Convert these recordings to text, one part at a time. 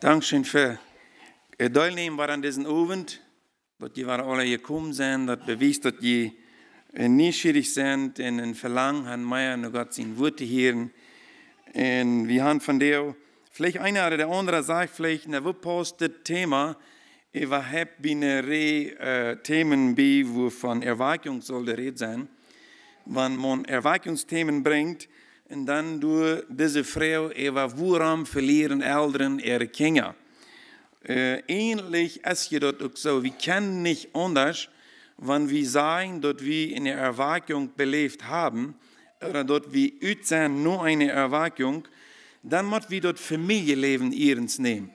Dankeschön für Ihr Teilnehmen an diesem Abend, dass ihr alle gekommen sind, das beweist, dass ihr äh, schwierig sind in ein Verlangen haben, mehr nur Gott sein Wort zu hören. Und wir haben von dir, vielleicht einer oder der andere sagt, vielleicht, ne, wo postet Thema, wir haben binäre äh, Themen, die von Erwachung sollte reden sein. Wenn man Erwachungsthemen bringt, En dan door deze vrouw, Eva, waarom verlieren Eltern ihre Kinder? ähnlich ist jedoch auch so, wir kennen nicht anders, wenn wir sagen, dass wir eine Erwachung belebt haben, oder dass wir utsehen nur eine Erwartung, dann muss wir das Familienleben ihrens nehmen.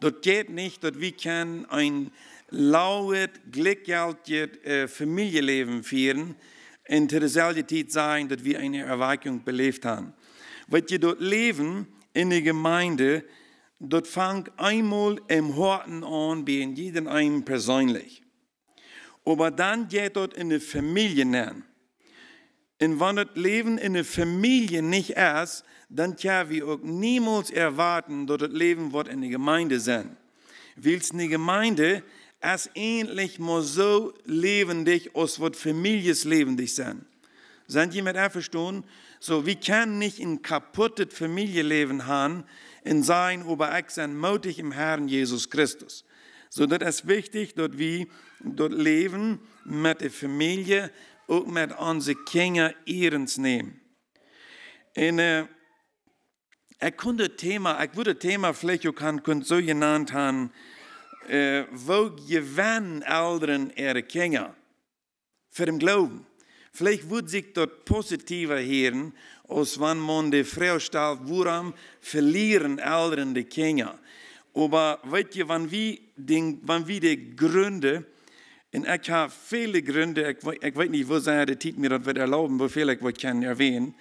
Dort geht nicht, dass wir können ein laues, glückliches äh, eh, Familienleben führen können in der Realität sein, dass wir eine Erweckung belebt haben. Wenn wir dort leben, in der Gemeinde, dort fängt einmal im Horten an, wie in jedem einen persönlich. Aber dann geht dort in der Familie nähern. Und wenn das Leben in der Familie nicht ist, dann können wir auch niemals erwarten, dass das Leben wird in der Gemeinde sein. Willst der Gemeinde als ähnlich muss so lebendig, als wird Families lebendig sein. Sind ihr mit einverstanden? So, wir können nicht ein kaputtes Familienleben haben, in sein, oder ich sein mutig im Herrn Jesus Christus. So, das ist wichtig, dass wir dort leben mit der Familie, auch mit unseren Kindern ehrens nehmen. Und, äh, ich Thema, ich würde Thema vielleicht auch können, so genannt haben, eh, våg wenn Eltern ihre Kinder für den glauben. Vielleicht würde sich dort positiver hören, als wenn man die stellt, woran verlieren Eltern die Kinder. Aber weißt ihr, wenn wir, den, wenn wir die Gründe, und ich habe viele Gründe, ich, ich weiß nicht, wo sei der Titel mir das wird erlauben, wo viel ich wollte kann erwähnen.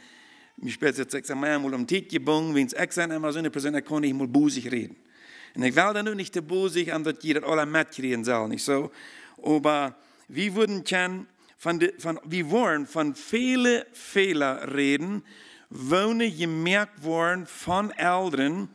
Mir spät jetzt examen mal am Titel gebungen, wenn es examen einmal so eine Person, da kann ich mal busig reden. Und ich wil dan nu nicht te boel zijn aan dat je dat allemaal metkrijgen zal, niet zo? Oh, würden gern von, von, wir wollen von vielen Fehlern reden, wohne gemerkt worden von Eltern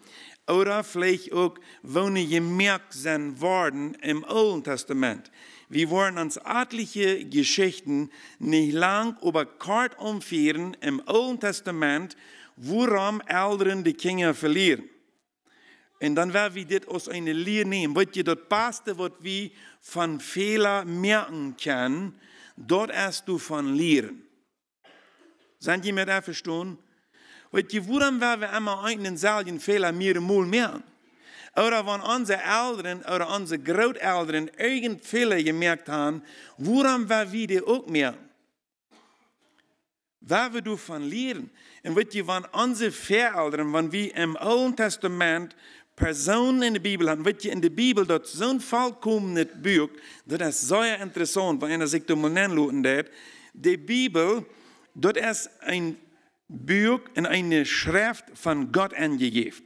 oder vielleicht auch wohne gemerkt sein worden im Alten Testament. Wir wollen uns örtliche Geschichten nicht lang über Kart umführen im Alten Testament, woran Eltern die Kinder verlieren. Und dann werden wir das aus einer Lehre nehmen. Wird je das Beste, was wir von Fehler merken können, dort erst du von lehren. Sind die mir da verstehen? Wird je, woran werden wir immer einen solchen Fehler mehr und mehr merken? Oder wenn unsere Eltern oder unsere Großeltern irgendeinen Fehler gemerkt haben, woran werden wir die auch merken? Wer wir du von lehren? Und wird die von unsere Vätern, wenn wir im Alten Testament persoon in der Bibel haben, Weet je, in de Bijbel dat zo'n volkomen boek, das ist sehr interessant, wanneer ik de monen loten deed. Die Bibel, dort ist ein boek in eine schrift von Gott aangegeven.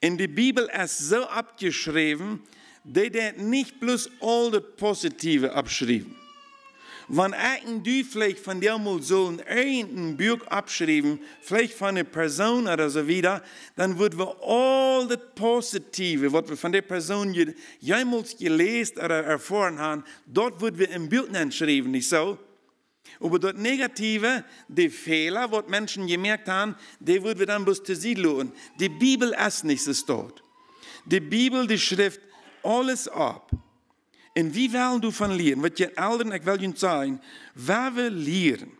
In der Bibel ist zo abgeschreven, dat er nicht bloß al de positieve abschreven. Wenn ich du vielleicht von dir mal so in Buch abschreiben, vielleicht von einer Person oder so wieder, dann würden wir all das Positive, was wir von der Person jemals gelesen oder erfahren haben, dort würden wir im Buch schreiben, nicht so? Aber dort Negative, die Fehler, was Menschen gemerkt haben, die würden wir dann bloß zu sie lohnen. Die Bibel ist nichts dort. Die Bibel, die Schrift, alles ab. En wie wil du van leren? Wat je allen, ik wil je zeggen, waar we leren.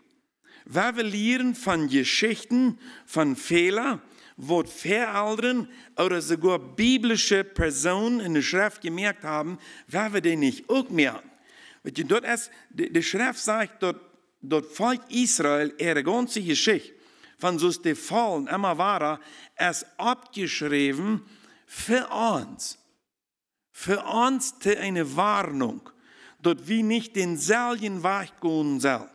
Waar we leren van geschichten, van Fehler, wo Veralderen oder sogar biblische Personen in der Schrift gemerkt haben, wer wir den nicht auch merken. Weil dort ist, die Schrift sagt, dort, dort Volk Israel, ihre ganze Geschichte, von so die Fallen immer wahrer, ist abgeschrieben für uns für uns eine Warnung, dass wir nicht den selben Weg gehen sollen.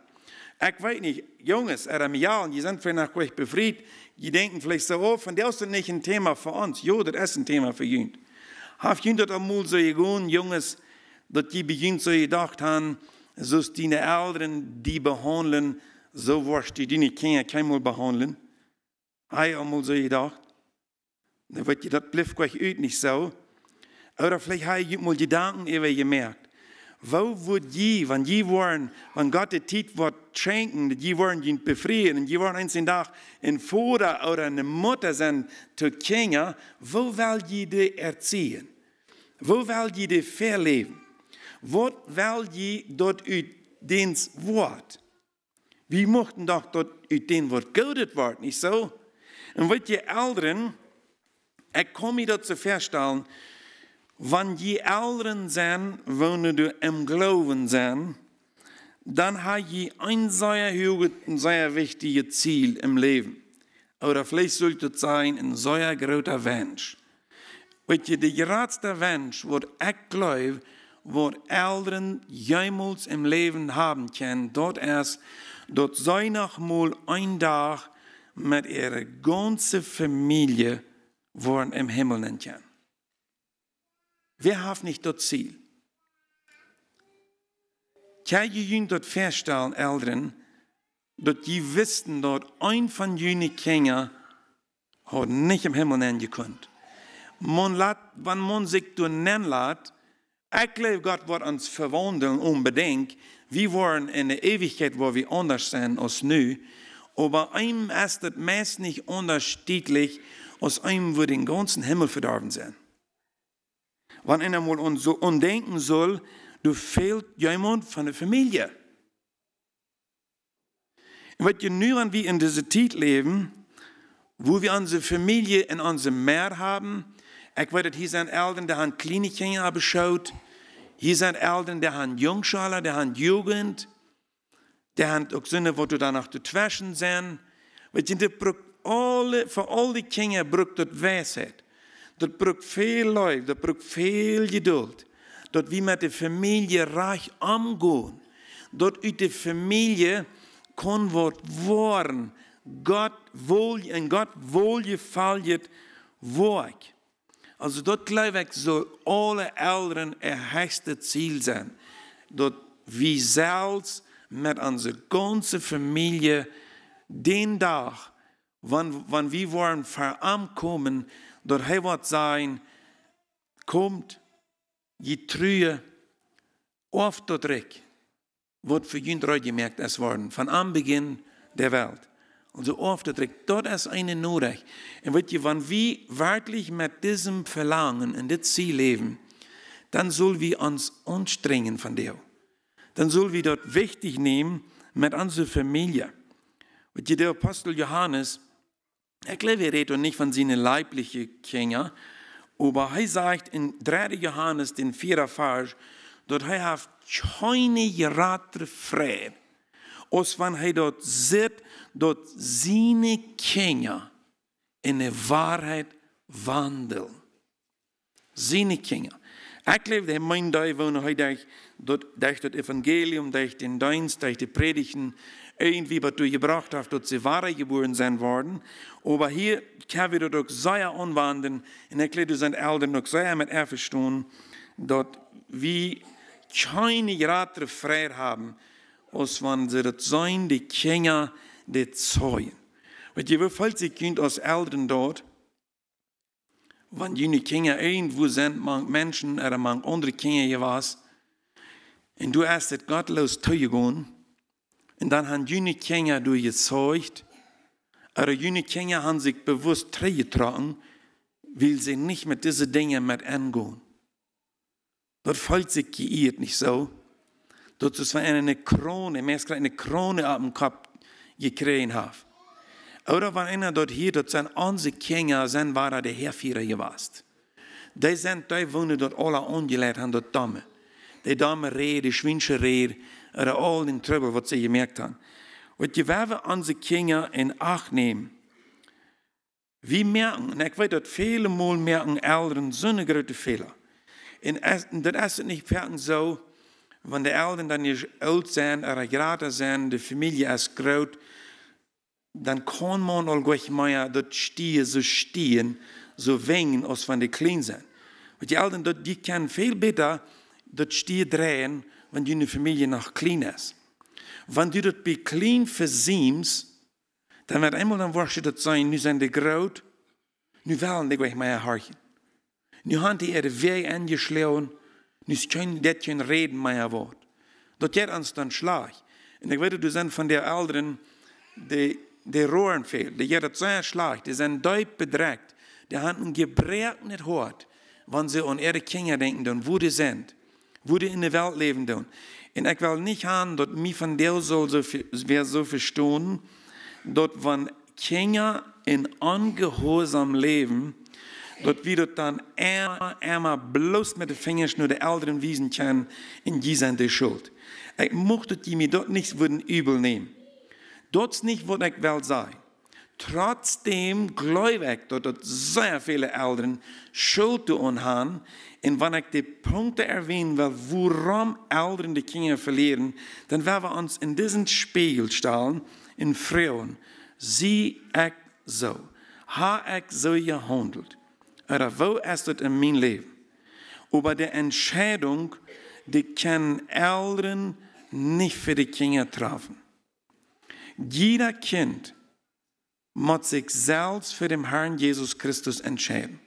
Ich weiß nicht, Jungs, Aramijalen, die sind vielleicht gleich befriedigt, die denken vielleicht so, oh, von der ist das nicht ein Thema für uns. Jo, das ist ein Thema für jünt. Habt jünt das einmal so gegangen, Jungs, dass die beginnt so gedacht haben, so ist die Eltern die behandeln, so wirst die, die nicht kennen, keinmal behandeln. Habt ihr einmal so gedacht. Dann wird dir das bleibt gleich nicht so. Oder vielleicht habe ich mal Gedanken über gemerkt. Wo würd je, wenn je waren, wenn Gott die Zeit wird schenken, die waren ihn befreien, und je waren eins in Tag ein Vater oder eine Mutter sein zu Kinder, wo will je die erziehen? Wo will je die verleben? Wo will je dort ut dens Wort? Wie möchten doch dort ut den Wort gültet werden, nicht so? Und wird je Eltern, ich komme dazu feststellen, wenn je ouderen zijn, wonen du im Glauben zijn, dann hat je ein sehr hohes und sehr wichtiges Ziel im Leben. Oder vielleicht sollte es sein, ein sehr großer Wunsch. Weil je der größte Wunsch, was ich glaube, was Eltern jemals im Leben haben können, dort ist, dort sei noch mal ein Tag mit ihrer ganzen Familie, wo im Himmel nennen können. Wer hat nicht das Ziel. Tja, jün dort feststellen, Eltern, dass die wissen, dass ein von jüne Kinder hat nicht im Himmel angekommen. Man lat, wenn man sich durch nennen lässt, eigentlich glaube, Gott wird uns verwandeln unbedingt. Wir waren in der Ewigkeit, wo wir anders sind als nu. Aber einem ist das meist nicht unterschiedlich, als einem wird den ganzen Himmel verdorben sind wanneer je moet denken soll, er fehlt jemand von der familie. En wat je wie in dieser Zeit leben, wo wir unsere Familie und unsere Meer haben. Ich weiß, hier sind Eltern, die haben Kliniken beschaut. Hier sind Eltern, die haben Jungschale, die haben Jugend. Die haben auch Sünde, wo du danach zu twischen sind. Weil für alle, für die Kinder braucht das Weisheit. Dat brengt veel lijf, dat brengt veel geduld. Dat wie met de familie recht omgaan. Dat uit de familie kon wordt worden. God wil en God wil je valjet werk. Also dat geloof ik zal alle ouderen het hoogste ziel zijn. Dat wie zelfs met onze ganze familie den dag Wenn, wenn wir wollen verarmt kommen, dort Heimat sein, kommt die Trühe auf dort weg, wird für jüngere gemerkt es worden, von Anbeginn der Welt. Also oft direkt, dort ist eine Notrecht. Und wird ihr, wenn wir wirklich mit diesem Verlangen in das Ziel leben, dann sollen wir uns anstrengen von dir. Dann sollen wir dort wichtig nehmen mit unserer Familie. Und der Apostel Johannes, Erklärt, wir reden nicht von seinen leiblichen Kindern, aber er sagt in 3. Johannes, den 4. Vers, dass er hat keine Gerater frei, Und wenn er dort sieht, dass seine Kinder in der Wahrheit wandeln. Seine Kinder. Ich glaube, der mein da, wenn heute durch das Evangelium, durch den Dienst, durch die Predigten irgendwie was gebracht hat, dass sie wahre geboren sein worden aber hier kann wieder durch sehr anwenden, in erklärt sind Eltern noch sehr mit verstehen, dass wir keine größere Freiheit haben, als wenn sie das sein, die Kinder, die Zeugen. Weil je falls ihr Kind als Eltern dort, wenn die Kinder irgendwo sind, man Menschen oder man andere Kinder hier was, und du hast das gottlos zugegeben, und dann haben die Kinder du gezeugt, aber jüne Kinder haben sich bewusst getragen, weil sie nicht mit diesen Dingen mit angehen. Dort folgt sich geirrt, nicht so? Dort ist eine Krone, mehr eine Krone auf dem Kopf gekriegt haben. Oder wenn einer dort hier, dort sind unsere Kinder, sind war der Herrführer gewesen. Die sind, die wohnen dort alle angelegt haben, dort Dame. Die Dame reden, die Schwinsche reden, oder all den Trübel, was sie gemerkt haben wat Gewerbe unsere Kinder in Acht nehmen. Wir merken, und ich weiß, dass viele Mal merken Eltern so eine große Fehler. Und das ist nicht merken so, wenn die Eltern dann nicht alt sind oder gerade sind, die Familie ist groß, dann kann man auch gleich mal dort stehen, so stehen, so wingen, als wenn die klein sind. Und die Eltern, dort, die können viel besser dort stehen drehen, wenn die Familie noch klein ist wenn du das beklein versiehmst, dann wird einmal dann wahrscheinlich sein, nu sind die groot, nu wollen die gleich mehr horchen. Nu haben die ihre Wege angeschlagen, nu können die schon reden mehr Wort. Dort geht uns dann schlag. Und ich werde, du sind von der Älteren, die, die Rohren fehlen, die jeder ein schlag, die sind deut bedreckt, die haben ein Gebrät nicht hart, wenn sie an ihre Kinder denken, dann wo die sind, wo die in der Welt leben. Dann. En ik wil niet aan dat mij van deel zo weer so verstehen, dass wenn Kinder in ungehorsam leben, dass wir dann immer, immer bloß mit den Fingern nur die Eltern wiesen können, in dieser die Schuld. Ich möchte die mir dort nichts würden übel nehmen. Dort nicht, was ich will sagen. Trotzdem glaube ich, dass sehr viele Eltern Schuld tun haben, und wenn ich die Punkte erwähnen will, warum Eltern die Kinder verlieren, dann werden wir uns in diesen spiegel stellen, in Frauen. Sie ik so. Heb ik zo gehandeld? Oder wo ist das in meinem Leben? Über die Entscheidung, die können Eltern nicht für die Kinder treffen. Jeder Kind muss sich selbst für den Herrn Jesus Christus entscheiden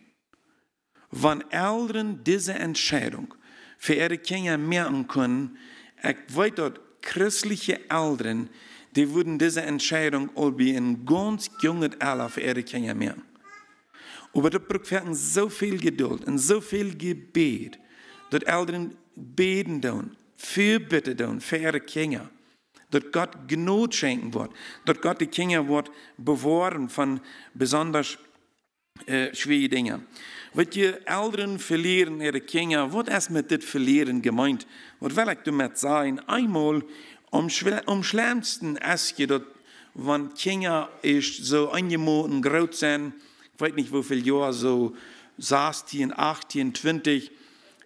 wenn Eltern diese Entscheidung für ihre Kinder merken können, ich weiß dort, christliche Eltern, die würden diese Entscheidung auch wie ein ganz junges Alter für ihre Kinder merken. Aber das braucht so viel Geduld und so viel Gebet, dass Eltern beten tun, viel Bitte tun für ihre Kinder, dass Gott Gnot schenken wird, dass Gott die Kinder wird bewahren von besonders äh, schwierigen Dingen. Wat je ouderen verleren, herkennen, wat is met dit verleren gemeint? Wat wil ik ermee zeggen? Einmal, am, am schlimmsten is eh, eh, je dat, wanneer Kinder ist so angemoten groß sind, ich weiß nicht, wie viele Jahre, so 16, 18, 20,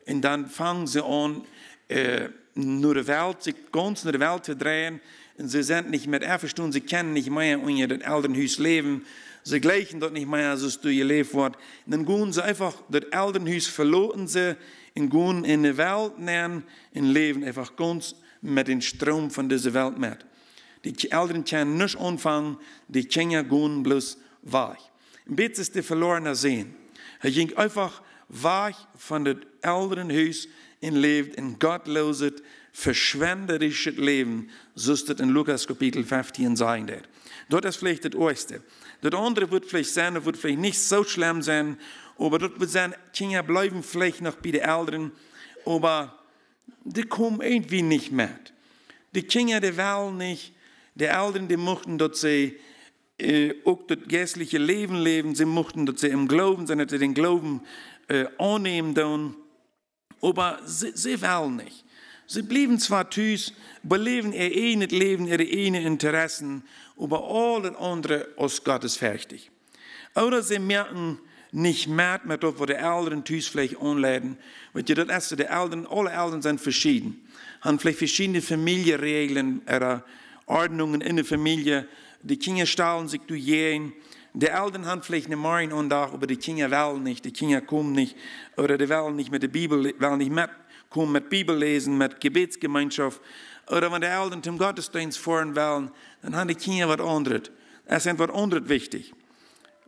und dann fangen sie an, äh, nur die Welt, sich ganz nur die Welt zu drehen, und sie sind nicht mehr erverstanden, sie kennen nicht mehr unter den Elternhaus leben, sie gleichen dort nicht mehr, als du je leef wordt. dann gehen sie einfach dat Elternhuis verloten sie en gaan in die Welt nähern en leven einfach ganz mit dem Strom von dieser Welt mit. Die Eltern können nicht anfangen, die Kinder gehen bloß weg. Ein bisschen ist der verlorene Sehen. Er ging einfach weg von dem Elternhaus und lebt in gottloses, verschwenderisches Leben, so ist das in Lukas Kapitel 15 sein wird. Dort ist vielleicht das Oberste. Das andere wird vielleicht sein, das wird vielleicht nicht so schlimm sein, aber das wird sein, Kinder bleiben vielleicht noch bei den Eltern, aber die kommen irgendwie nicht mehr. Die Kinder, die wollen nicht, die Eltern, die möchten, dass sie äh, eh, auch das geistliche Leben leben, sie möchten, dass sie im Glauben sind, dass sie den Glauben äh, eh, annehmen tun, aber sie, sie wollen nicht. Sie blieben zwar tüs, belieben ihr eigenes Leben, ihre eigenen Interessen, aber alle andere aus Gottes fertig. Oder sie merken, nicht mehr mit auf, was die Eltern tüs vielleicht anleiten. Weil ihr das erste, die Eltern, alle Eltern sind verschieden. Haben vielleicht verschiedene Familienregeln oder Ordnungen in der Familie. Die Kinder stahlen sich durch jeden. Die Eltern haben vielleicht eine Meinung und aber die Kinder wollen nicht, die Kinder kommen nicht, oder die wollen nicht mit der Bibel, wollen nicht mit kommen mit Bibellesen, mit Gebetsgemeinschaft. Oder wenn die Eltern zum Gottesdienst fahren wollen, dann haben die Kinder was anderes. Es ist was anderes wichtig.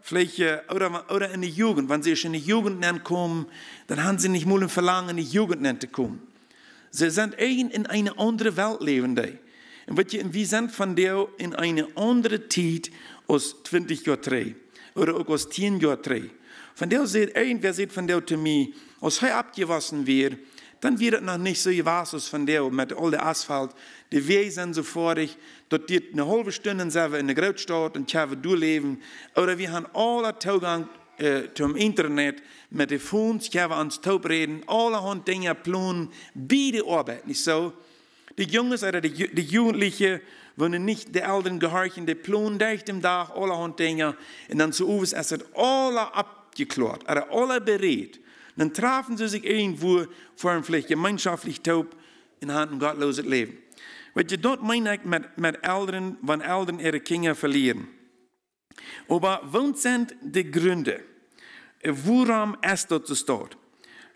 Vielleicht, oder, oder in die Jugend, wenn sie schon in die Jugend kommen, dann haben sie nicht mal ein Verlangen, in die Jugend zu kommen. Sie sind eigen in eine andere Welt lebende. Und weißt wir sind von dir in eine andere Zeit aus 20 Jahren drei oder auch aus 10 Jahren drei. Von der sieht irgendwer sieht von der zu mir, aus hier abgewassen wird, dann wird es noch nicht so wie von dir mit all der Asphalt. Die Wege sind so vorig, dort wird eine halbe Stunde sind in der Großstadt und können durchleben. Oder wir haben alle Zugang äh, zum Internet, mit den Phones können wir ans taub reden, alle allerhand Dinge planen, beide der Arbeit, nicht so? Die Jungen oder die, die Jugendlichen wollen nicht den Eltern gehorchen, die planen durch den Tag alle allerhand Dinge und dann zu uns ist es alle abgeklärt, oder alle bereit. dann trafen sie sich irgendwo formlich. Gemeinschaftlich taub in Hand gottlosen Leben. Wat je dat meint met, met ouderen, wanneer ouderen ihre Kinder verlieren. Aber wat zijn de Gründe? Waarom is dat zo staat?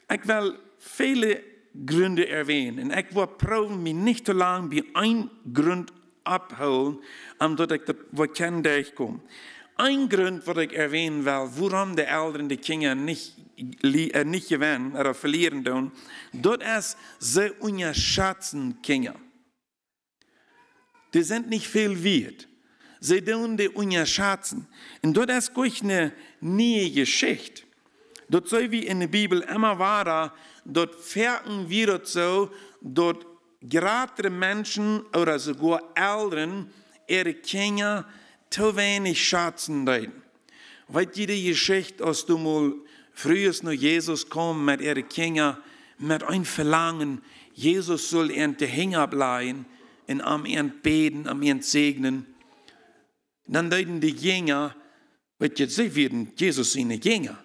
Ik wil vele Gründe erwähnen. En ik wil proberen me niet te lang bij één Grund abholen, omdat ik wat kan durchkomen. ein Grund, was ich erwähnen will, warum die Eltern die Kinder nicht, eh, nicht gewinnen oder verlieren tun, das ist, sie unterschätzen Kinder. Die sind nicht viel wert. Sie tun die unterschätzen. Und das ist gleich eine neue Geschichte. Dort so wie in der Bibel immer war, dort fährten wir so, dort gerade Menschen oder sogar Eltern ihre Kinder zu wenig Schatzen rein. Weil jede Geschichte, als du mal frühes nur Jesus kam mit ihren Kindern, mit einem Verlangen, Jesus soll ihnen die Hänger ableihen und am ihren beten, am ihren segnen. Dann werden die Jünger, weil jetzt sie werden Jesus seine Jünger,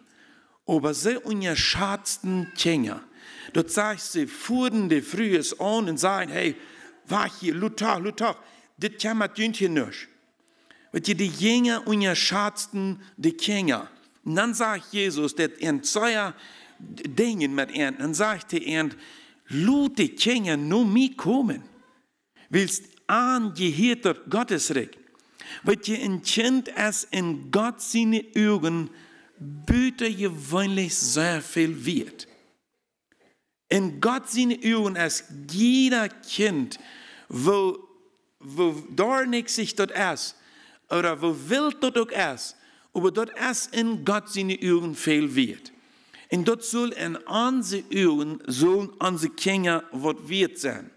aber sie unterschätzten Jünger. Dort sagst sie, fuhren die frühes an und sagen, hey, war hier, Luther, Luther, das kann man nicht. Weet je, de Jünger Schatzten die Kinder. Und dann sagt Jesus, dass er zwei Dinge mit ihnen, dann sagt er, Lut die Kinder nur mitkommen, willst angehörter Gottes Weet je, ein Kind ist in Gottes seine Augen büter gewöhnlich sehr viel wird. In Gottes seine Augen ist jeder Kind, wo, wo da nichts sich dort ist, oder wo will dort auch es, aber dort es in Gott seine Augen fehl wird. Und dort soll in unsere Augen, sollen unsere Kinder was wird sein.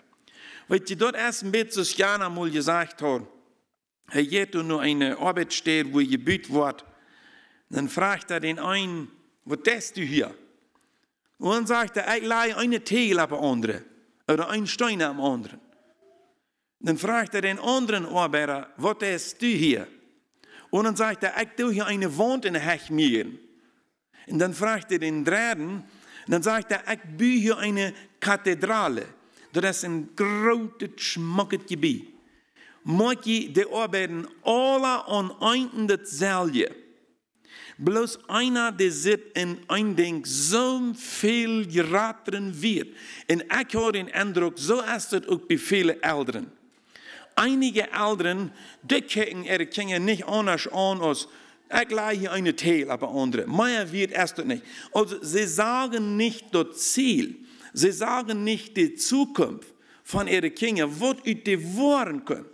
Weil die dort erst ein bisschen Jana mal gesagt hat, er geht nur eine Arbeit Arbeitsstelle, wo gebüht wird, dann fragt er den einen, was tust du hier? Und dann sagt er, ich leihe eine Tegel ab andere oder einen Stein am anderen. Dann fragt er den anderen Arbeiter, was ist du hier? Und dann sagt er, ich tue hier eine Wohnt in Hechmieren. Und dann fragt er den draden dann sagt er, ich bin hier eine Kathedrale. Das ist ein großes, schmuckes Gebiet. Mag die Arbeiten alle an einem zellen, Bloß einer, der zit in ein Ding so viel geraten wird. Und ich habe den Eindruck, so ist es auch bei vielen Eltern. Einige Eltern, die kicken ihre Kinder nicht anders an als ich gleiche eine Teil, aber andere. Meier wird erst nicht. Also sie sagen nicht das Ziel. Sie sagen nicht die Zukunft von ihren Kindern, was sie wollen können.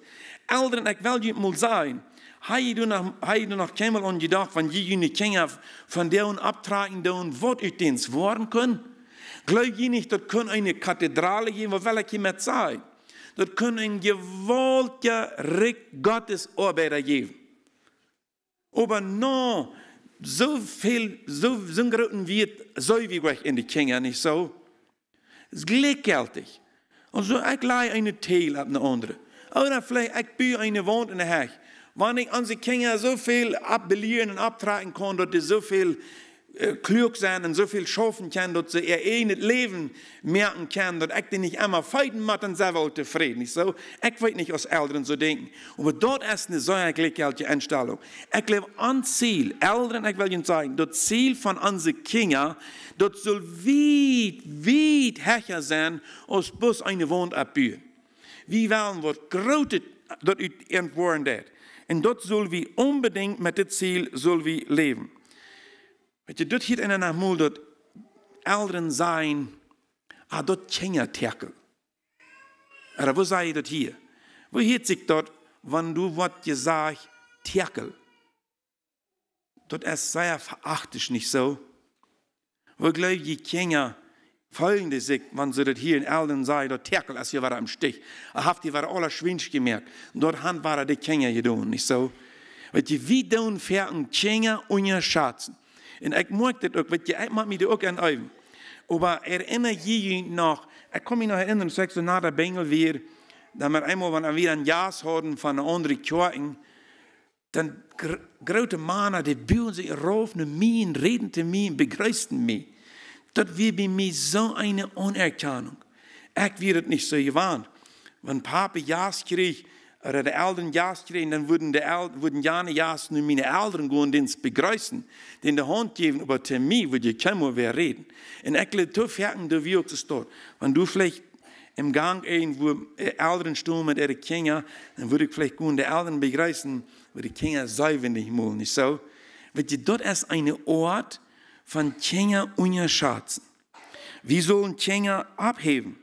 Eltern, ich will jetzt mal sagen, Hei du noch, hei du noch kemmel gedacht, wenn je jene Kinder von denen abtragen, deren Wort ich denen können? Glaub je nicht, das können eine Kathedrale geben, was will ich mit sein? dat kunne en gewaltige, rik Gottes arbeider geben. Aber noch so viel, so, so ein großen so wie ich in die Kinder, nicht so? Es ist gleichgültig. Und so, ich leih eine Teil ab eine andere. Oder vielleicht, ich bin eine Wohnt in der Hecht. Wenn ich unsere Kinder so viel abbelieren und abtragen kann, dass sie so viel äh, klug sein und so viel schaffen können, dass sie ihr eigenes eh Leben merken können, dass ich die nicht einmal feiten muss und sie wohl zufrieden. Ich so, ich will nicht, was Eltern so denken. Aber dort ist eine sehr gleichgültige Einstellung. Ich lebe an Ziel, Eltern, ich will Ihnen sagen, das Ziel von unseren Kindern, das soll weit, weit höher sein, als bloß eine Wohnabbühe. Wir wollen was Großes dort entworfen. Und dort soll wir unbedingt mit dem Ziel soll wir leben. Weet je, dit hier in een moel dat ouderen zijn, ah, dat tjenja terkel. Maar wat zei je dat hier? Wo hiet sich dat, wann du wat je sagt, terkel? Dat es sei verachtisch nicht so. Wo glaub je tjenja folgende sich, wann sie das hier in Elden sei, dort terkel, als hier war am Stich. Er ah, haft die war aller schwinsch gemerkt. dort han war er die Känge gedoen, nicht so? Weil die wie doon fährten Känge unter Schatzen. En ek maak dit ook, weet jy, ek maak my dit ook aan uit. Maar herinner jy nog, ek kom me nog herinneren, so ek so na die bengel weer, dan maar eenmaal wanneer we een jaas houden van een andere kjoing, dan gr grote mannen die buren zich roven mij en reden te mij en begruisten mij. Dat wir bij mij zo'n Anerkennung. Ik werd het niet so gewaand. Wenn Papa jaas kreeg, de ouderen jas kregen, dan worden, de ouderen, worden Jane jas meine Eltern gehen, die dienst begrüßen, den der hand geben, über termijn, wo je kan weer reden. In eh, ik leer tuf jagen, wie auch te stoor. Want du vielleicht im Gang ein, wo Eltern stehen mit ihren Kindern, dann würde ich vielleicht gut die Eltern begreifen, wo die Kinder säufen nicht mal, nicht so? Weil dort ist ein Ort von Kinder unterschätzen. Wie sollen Kinder abheben.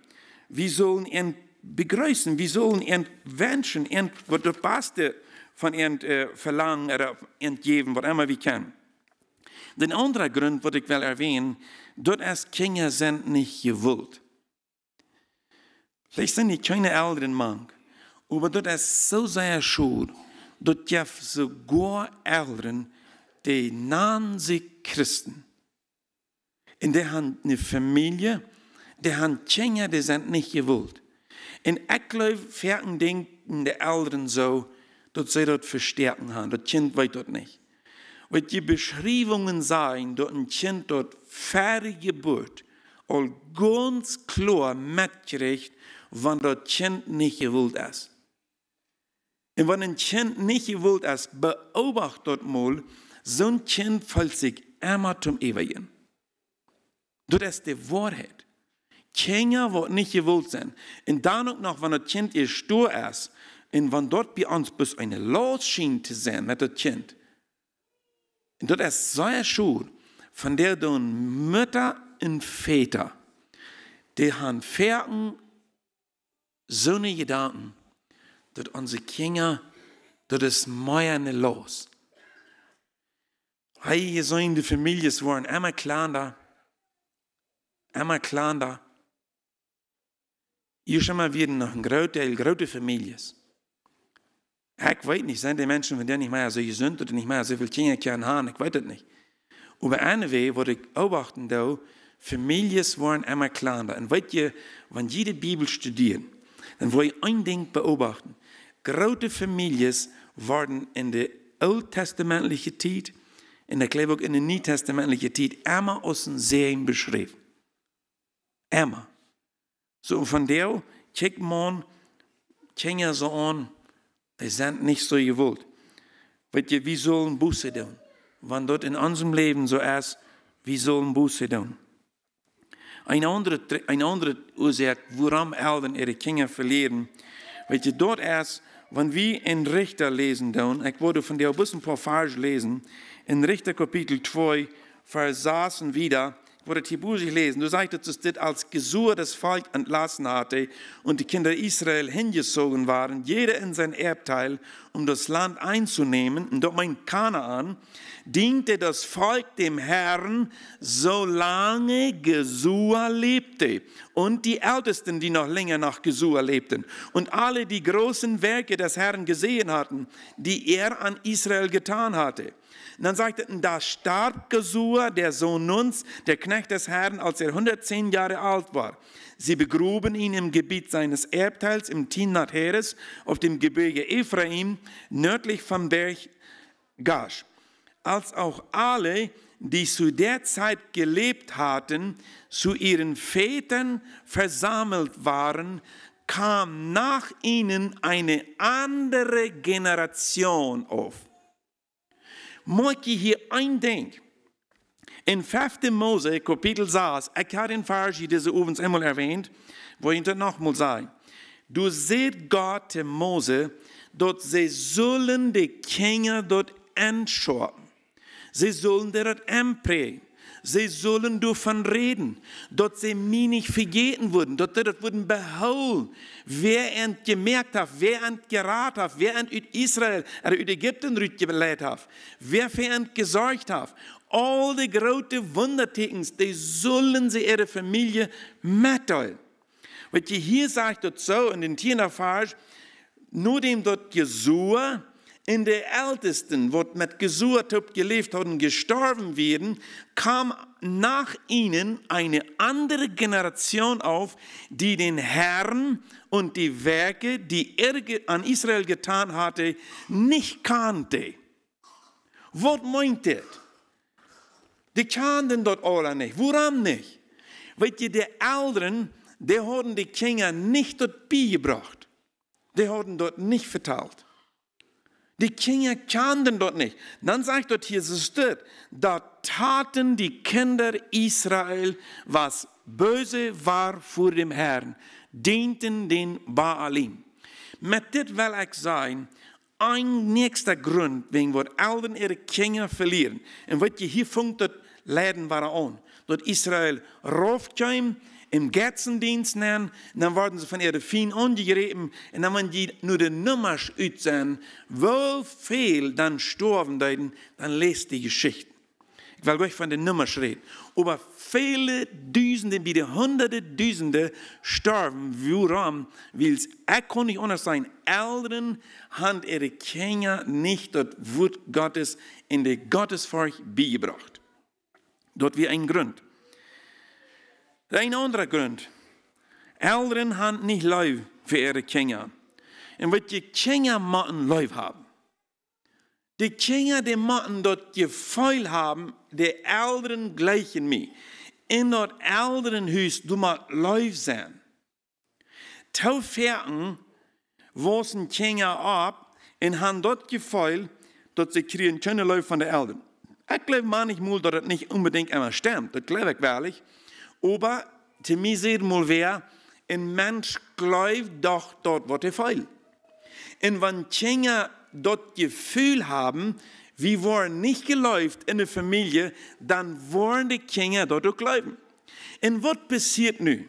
Wie sollen ihren begrüßen, wieso und wünschen, und das Beste von ihnen äh, verlangen oder entgeben, was immer wir können. Den anderen Grund würde ich wel erwähnen, dort ist Kinder sind nicht gewollt. Vielleicht sind die keine Eltern mank, aber dort ist so sehr schuld, dort gibt es sogar Eltern, die nennen sich Christen. Und die haben eine Familie, die haben Kinder, die sind nicht gewollt. In ik geloof, denken die Eltern so, dass sie dort verstärken haben. Das kind weiß dat nicht. Wat die Beschreibungen zijn, dass ein kind dat verre geboort al ganz klar mitkriegt, wann das kind nicht gewollt ist. Und wenn ein kind nicht gewollt ist, beobachtet mal, so ein Kind fällt sich immer zum Ewigen. Das ist die Wahrheit. Kinder, die nicht gewollt sind. Und dann ook nog, wanneer het kind je stoer is, en wanneer dort bei uns bis eine lood schijnt te zijn met het kind. En ist so eine Schule, von der dann Mütter und Väter, die haben gaan so eine gedanken, dass unsere Kinder, das ist mehr eine los. Heilige in die Familien waren immer kleiner, immer kleiner, Hiersom er weer nog een grote, heel grote families. Ik weet niet, zijn die mensen van die niet meer zo gezond of niet meer zoveel kinderen kunnen haben? Ich weiß het nicht. Aber eine Weg was ich beobachten da, Familien waren immer kleiner. Und weißt ihr, wenn jede Bibel studieren, dann wollen ich ein Ding beobachten. Große Familien wurden in der alttestamentlichen Zeit, in der Kleidung in der neutestamentlichen Zeit, immer aus dem Sehen beschrieben. Immer. So von der kriegt man Kinder so an, die sind nicht so gewollt. Weil ihr, wie sollen Buße tun? Wenn dort in unserem Leben so ist, wie sollen Buße tun? Ein andere, eine andere Ursache, woran Eltern ihre Kinder verlieren, weil ihr, dort erst, wenn wir in Richter lesen tun, ich wurde von der ein bisschen Passage lesen, in Richter Kapitel 2, versaßen wieder, wo der Tibur sich lesen, du sagtest, dass das als Gesur das Volk entlassen hatte und die Kinder Israel hingezogen waren, jeder in sein Erbteil, um das Land einzunehmen. Und dort mein Kanaan diente das Volk dem Herrn, solange Gesur lebte. Und die Ältesten, die noch länger nach Gesur lebten. Und alle die großen Werke des Herrn gesehen hatten, die er an Israel getan hatte dann sagt da starb Gesua, der Sohn Nuns, der Knecht des Herrn, als er 110 Jahre alt war. Sie begruben ihn im Gebiet seines Erbteils im Tinat Heres auf dem Gebirge Ephraim, nördlich vom Berg Gash. Als auch alle, die zu der Zeit gelebt hatten, zu ihren Vätern versammelt waren, kam nach ihnen eine andere Generation auf maak je hier ein ding. In 5. Mose, kapitel 6, ik had een versie diese ovens eenmaal erwähnt, wo ich das nochmal sage. Du seht Gott Mose, dort sie sollen die Kinder dort anschauen. Sie sollen dort anprägen sie sollen davon reden, dass sie mir nicht vergeten wurden, dass sie das wurden beholen. Wer ent gemerkt hat, wer ent geraten hat, wer ent in Israel, oder äh, in Ägypten rütgebeleidigt hat, wer für ent gesorgt hat. All die großen Wundertekens, die sollen sie ihre Familie mitteilen. Was hier sagt, das so, in den Tieren erfahrt, nur dem dort Jesua, in der Ältesten, wo mit gesucht hat, gelebt hat und gestorben werden, kam nach ihnen eine andere Generation auf, die den Herrn und die Werke, die er an Israel getan hatte, nicht kannte. Was meint das? Die kannten dort alle nicht. Woran nicht? Weil die Älteren, die haben die Kinder nicht dort beigebracht. Die haben dort nicht verteilt. Die Kinder kannten dort nicht. Dann sagt dort Jesus, da taten die Kinder Israel, was böse war vor dem Herrn, dienten den Baalim. Met dit wil ik zijn, een nächster Grund, wegen wat Elden ihre Kinder verlieren. En wat je hier funkt, dat leiden waren aan. Dat Israel raufkam, im Götzendienst nehmen, dann werden sie von ihren Fien angegriffen und dann wenn die nur die Nummer sein, wo viel dann sterben deuten, dann lest die Geschichte. Ich will gleich von den Nummern reden. Über viele Düsende, wieder hunderte Düsende starben, warum? will es, erkundig anders sein, Eltern haben ihre Kinder nicht das Wort Gottes in die Gottesfurcht beigebracht. Dort wie ein Grund ein anderer Grund. Eltern haben nicht Leib für ihre Kinder. Und was die Kinder machen, Leib haben. Die Kinder, die machen dort Gefühl haben, die Eltern gleichen mir. In dort Elternhaus, du mal Leib sein. Taufern, wosen Kinder ab und haben dort Gefühl, dass sie kriegen können Leib von den Eltern. Ich glaube manchmal, dass das nicht unbedingt immer stimmt. Das glaube ich wirklich. Ober till mig säger Molvea, ein Mensch glaubt doch dort vart det fel. Und wenn Kinder dort Gefühl haben, wie wir waren nicht geläuft in der Familie, dann wollen die Kinder dort auch glauben. Und was passiert nun?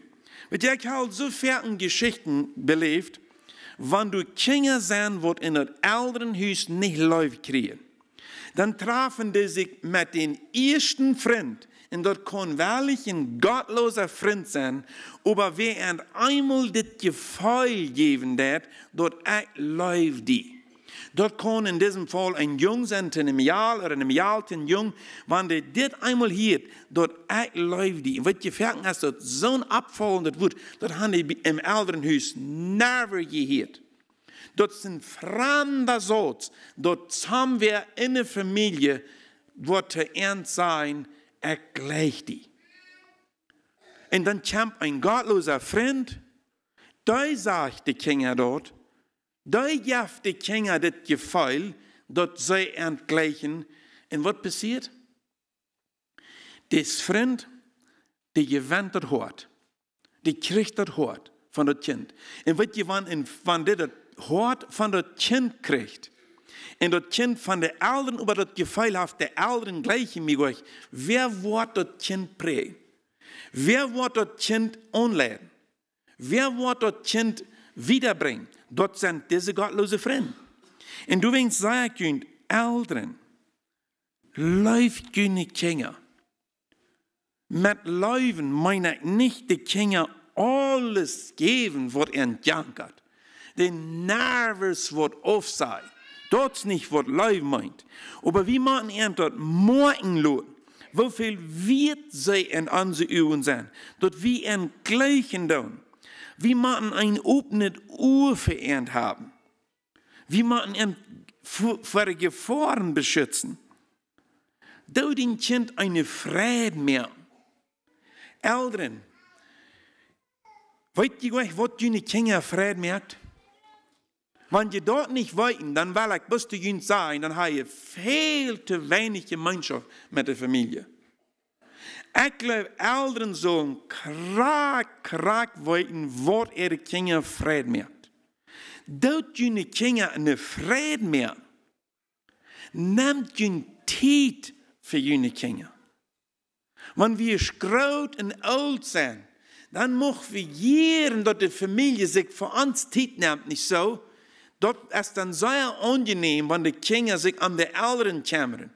Mit ich habe halt so vielen Geschichten belebt, wenn du Kinder sein wird in den älteren nicht läuft kriegen, dann trafen die sich mit den ersten Freunden, und dort kann wahrlich ein gottloser Freund sein, aber wer ein einmal das Gefühl geben hat, dort ich läuft die. Dort kann in diesem Fall ein Jung sein, ein einem Jahr oder ein einem Jahr ein Jung, wenn der das einmal hört, dort ich läuft die. Und was gefällt ist, dort so ein Abfall und das Wut, dort haben die im Elternhaus never gehört. Dort sind fremde Sorts, dort haben wir in der Familie, wird ernst sein, ergleicht die. Und champ kämpft ein gottloser Freund, da sagt die Kinder dort, da jaft die Kinder das Gefühl, dort sei entgleichen. Und was passiert? Das Freund, der gewinnt das Hort, die kriegt das Hort von das Kind. Und was gewinnt, wenn das Hort von dat Kind kriegt, Und dat kind von de Eltern über das gevoel heeft de ouderen gleich in mij. Wer wird dat kind prägen? Wer wird dat kind onleiden? Wer wird dat kind wiederbringen? Dort sind diese gottlose Fremden. Und du wenst sagen, Eltern, ouderen, läuft kunnen Kinder. Mit Läufen meine ich nicht die Kinder alles geben, was er entjankt. Die Nerven wird auf sein. Dat nicht was Leib meint. Aber wie machen er dort morgen Wie viel wird sie in onze uren sein? Dort wie en gleichen doen. Wie machen ein opnet Uhr verehrt haben? Wie machen en vor Gefahren beschützen? Dort Kind eine Freiheit mehr. Eltern, Weet je wat jullie kinderen vrij maakt? Wenn je dort nicht weiten, dann will ich bis zu Ihnen sagen, dann habe ich viel zu wenig Gemeinschaft mit der Familie. Ich glaube, Eltern sollen krank, krank weiten, was ihre Kinder Frieden mehr. Dort ihre Kinder eine Frieden mehr. Nehmt ihnen Zeit für ihre Kinder. Wenn wir groß und alt sind, dann möchten wir jeden, dass die Familie sich für uns Zeit nimmt, nicht so, Dat ist dann sehr angenehm, wenn die Kinder sich an die ouderen kämmern.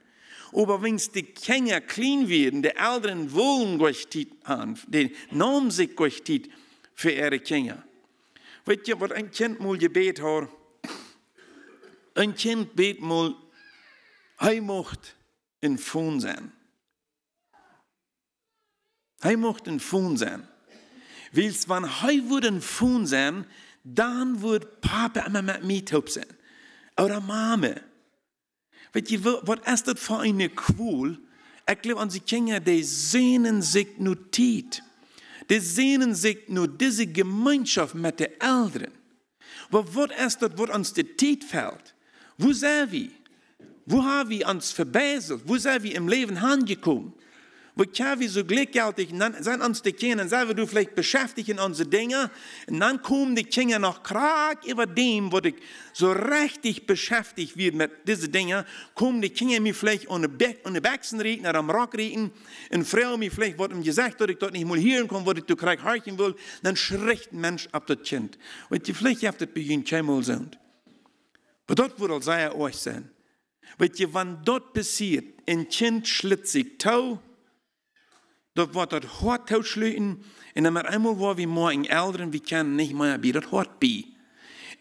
Aber wenn die Kinder clean werden, die Eltern wollen Gottit haben, die nehmen sich Gottit für ihre Kinder. Weißt du, was ein Kind mal gebet hat? Ein Kind bet mal, er möchte ein Fun sein. Er möchte ein Fun sein. Weil, wenn er ein Fun sein würde, dann wird papa immer mit met mij sein. Oder Mama. Weet je, was ist das für eine cool? Ich glaube, unsere Kinder, die sehnen zich nu tijd. Die sehnen sich nur diese Gemeinschaft mit den Eltern. Maar wat is dat wat ons de tijd valt? Wo sind wir? Wo haben wir uns verbessert? Wo sind wir im Leben angekommen? Wir kan vi så glikkartig sein uns die Kinder, sei wir du vielleicht beschäftigt in unsere Dinge, und dann kommen die Kinder noch krank über dem, wo ich so richtig beschäftigt wird mit diesen Dingen, kommen die Kinder mir vielleicht an den ohne reden, oder am Rock reden, und Frau mir vielleicht wird ihm gesagt, dass ich dort nicht mal hören kann, wo ich du krank horchen will, dann schreckt ein Mensch ab das Kind. Und die vielleicht habt das bei ihnen keinmal sind. Aber dort wird als er euch sein. Weil je, dort passiert, ein Kind schlitzig tau, dat wat dat hart uitsluiten. Und dan maar einmal waar we maar in elderen, we kennen niet meer bij dat hart bij.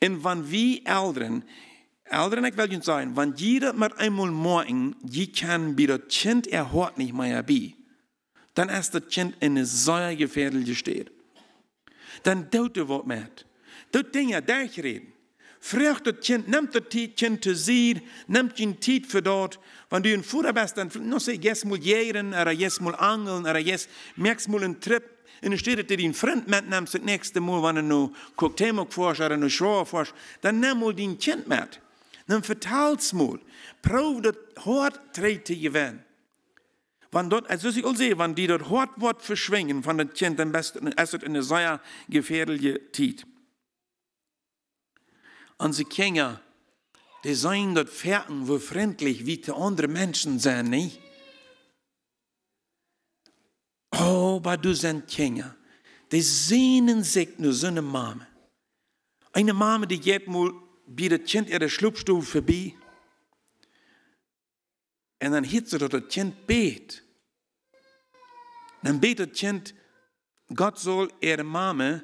Und wenn wir Eltern, Eltern, ich will Ihnen sagen, wenn jeder mit einmal morgen, die kan bij dat kind er hart niet meer bij. Dann ist das Kind in eine sehr gefährliche steht. Dann dauert er was mit. Dort Dinge ich durchreden. Fragt das Kind, nimmt das Kind zu sehen, nimmt ihn Zeit für dort, wenn du in Fura bist, dann no sei jes mul jären, oder jes mul angeln, oder jes merkst mul en Trip. in der Städte, die den deinen Freund mitnimmst das nächste Mal, wenn du noch Cocktailmuck forschst oder noch Schroer forschst, dann nimm mal dein Kind mit. Dann verteilst mal. Probe das hart treten gewähren. Wenn dort, also ich auch sehe, wenn die dort hart wird verschwingen von dem Kind, dann bist du es in eine sehr gefährliche Zeit. Unsere Kinder die sollen dort Pferden, wo freundlich wie die anderen Menschen sind, nicht? Ne? Aber du sind Kinder. Die sehnen sich nur so eine Mama. Eine Mama, die geht mal bei der Kind ihre Schlupfstufe vorbei. Und dann hört sie, dass das Kind betet. Dann betet das Kind, Gott soll ihre Mama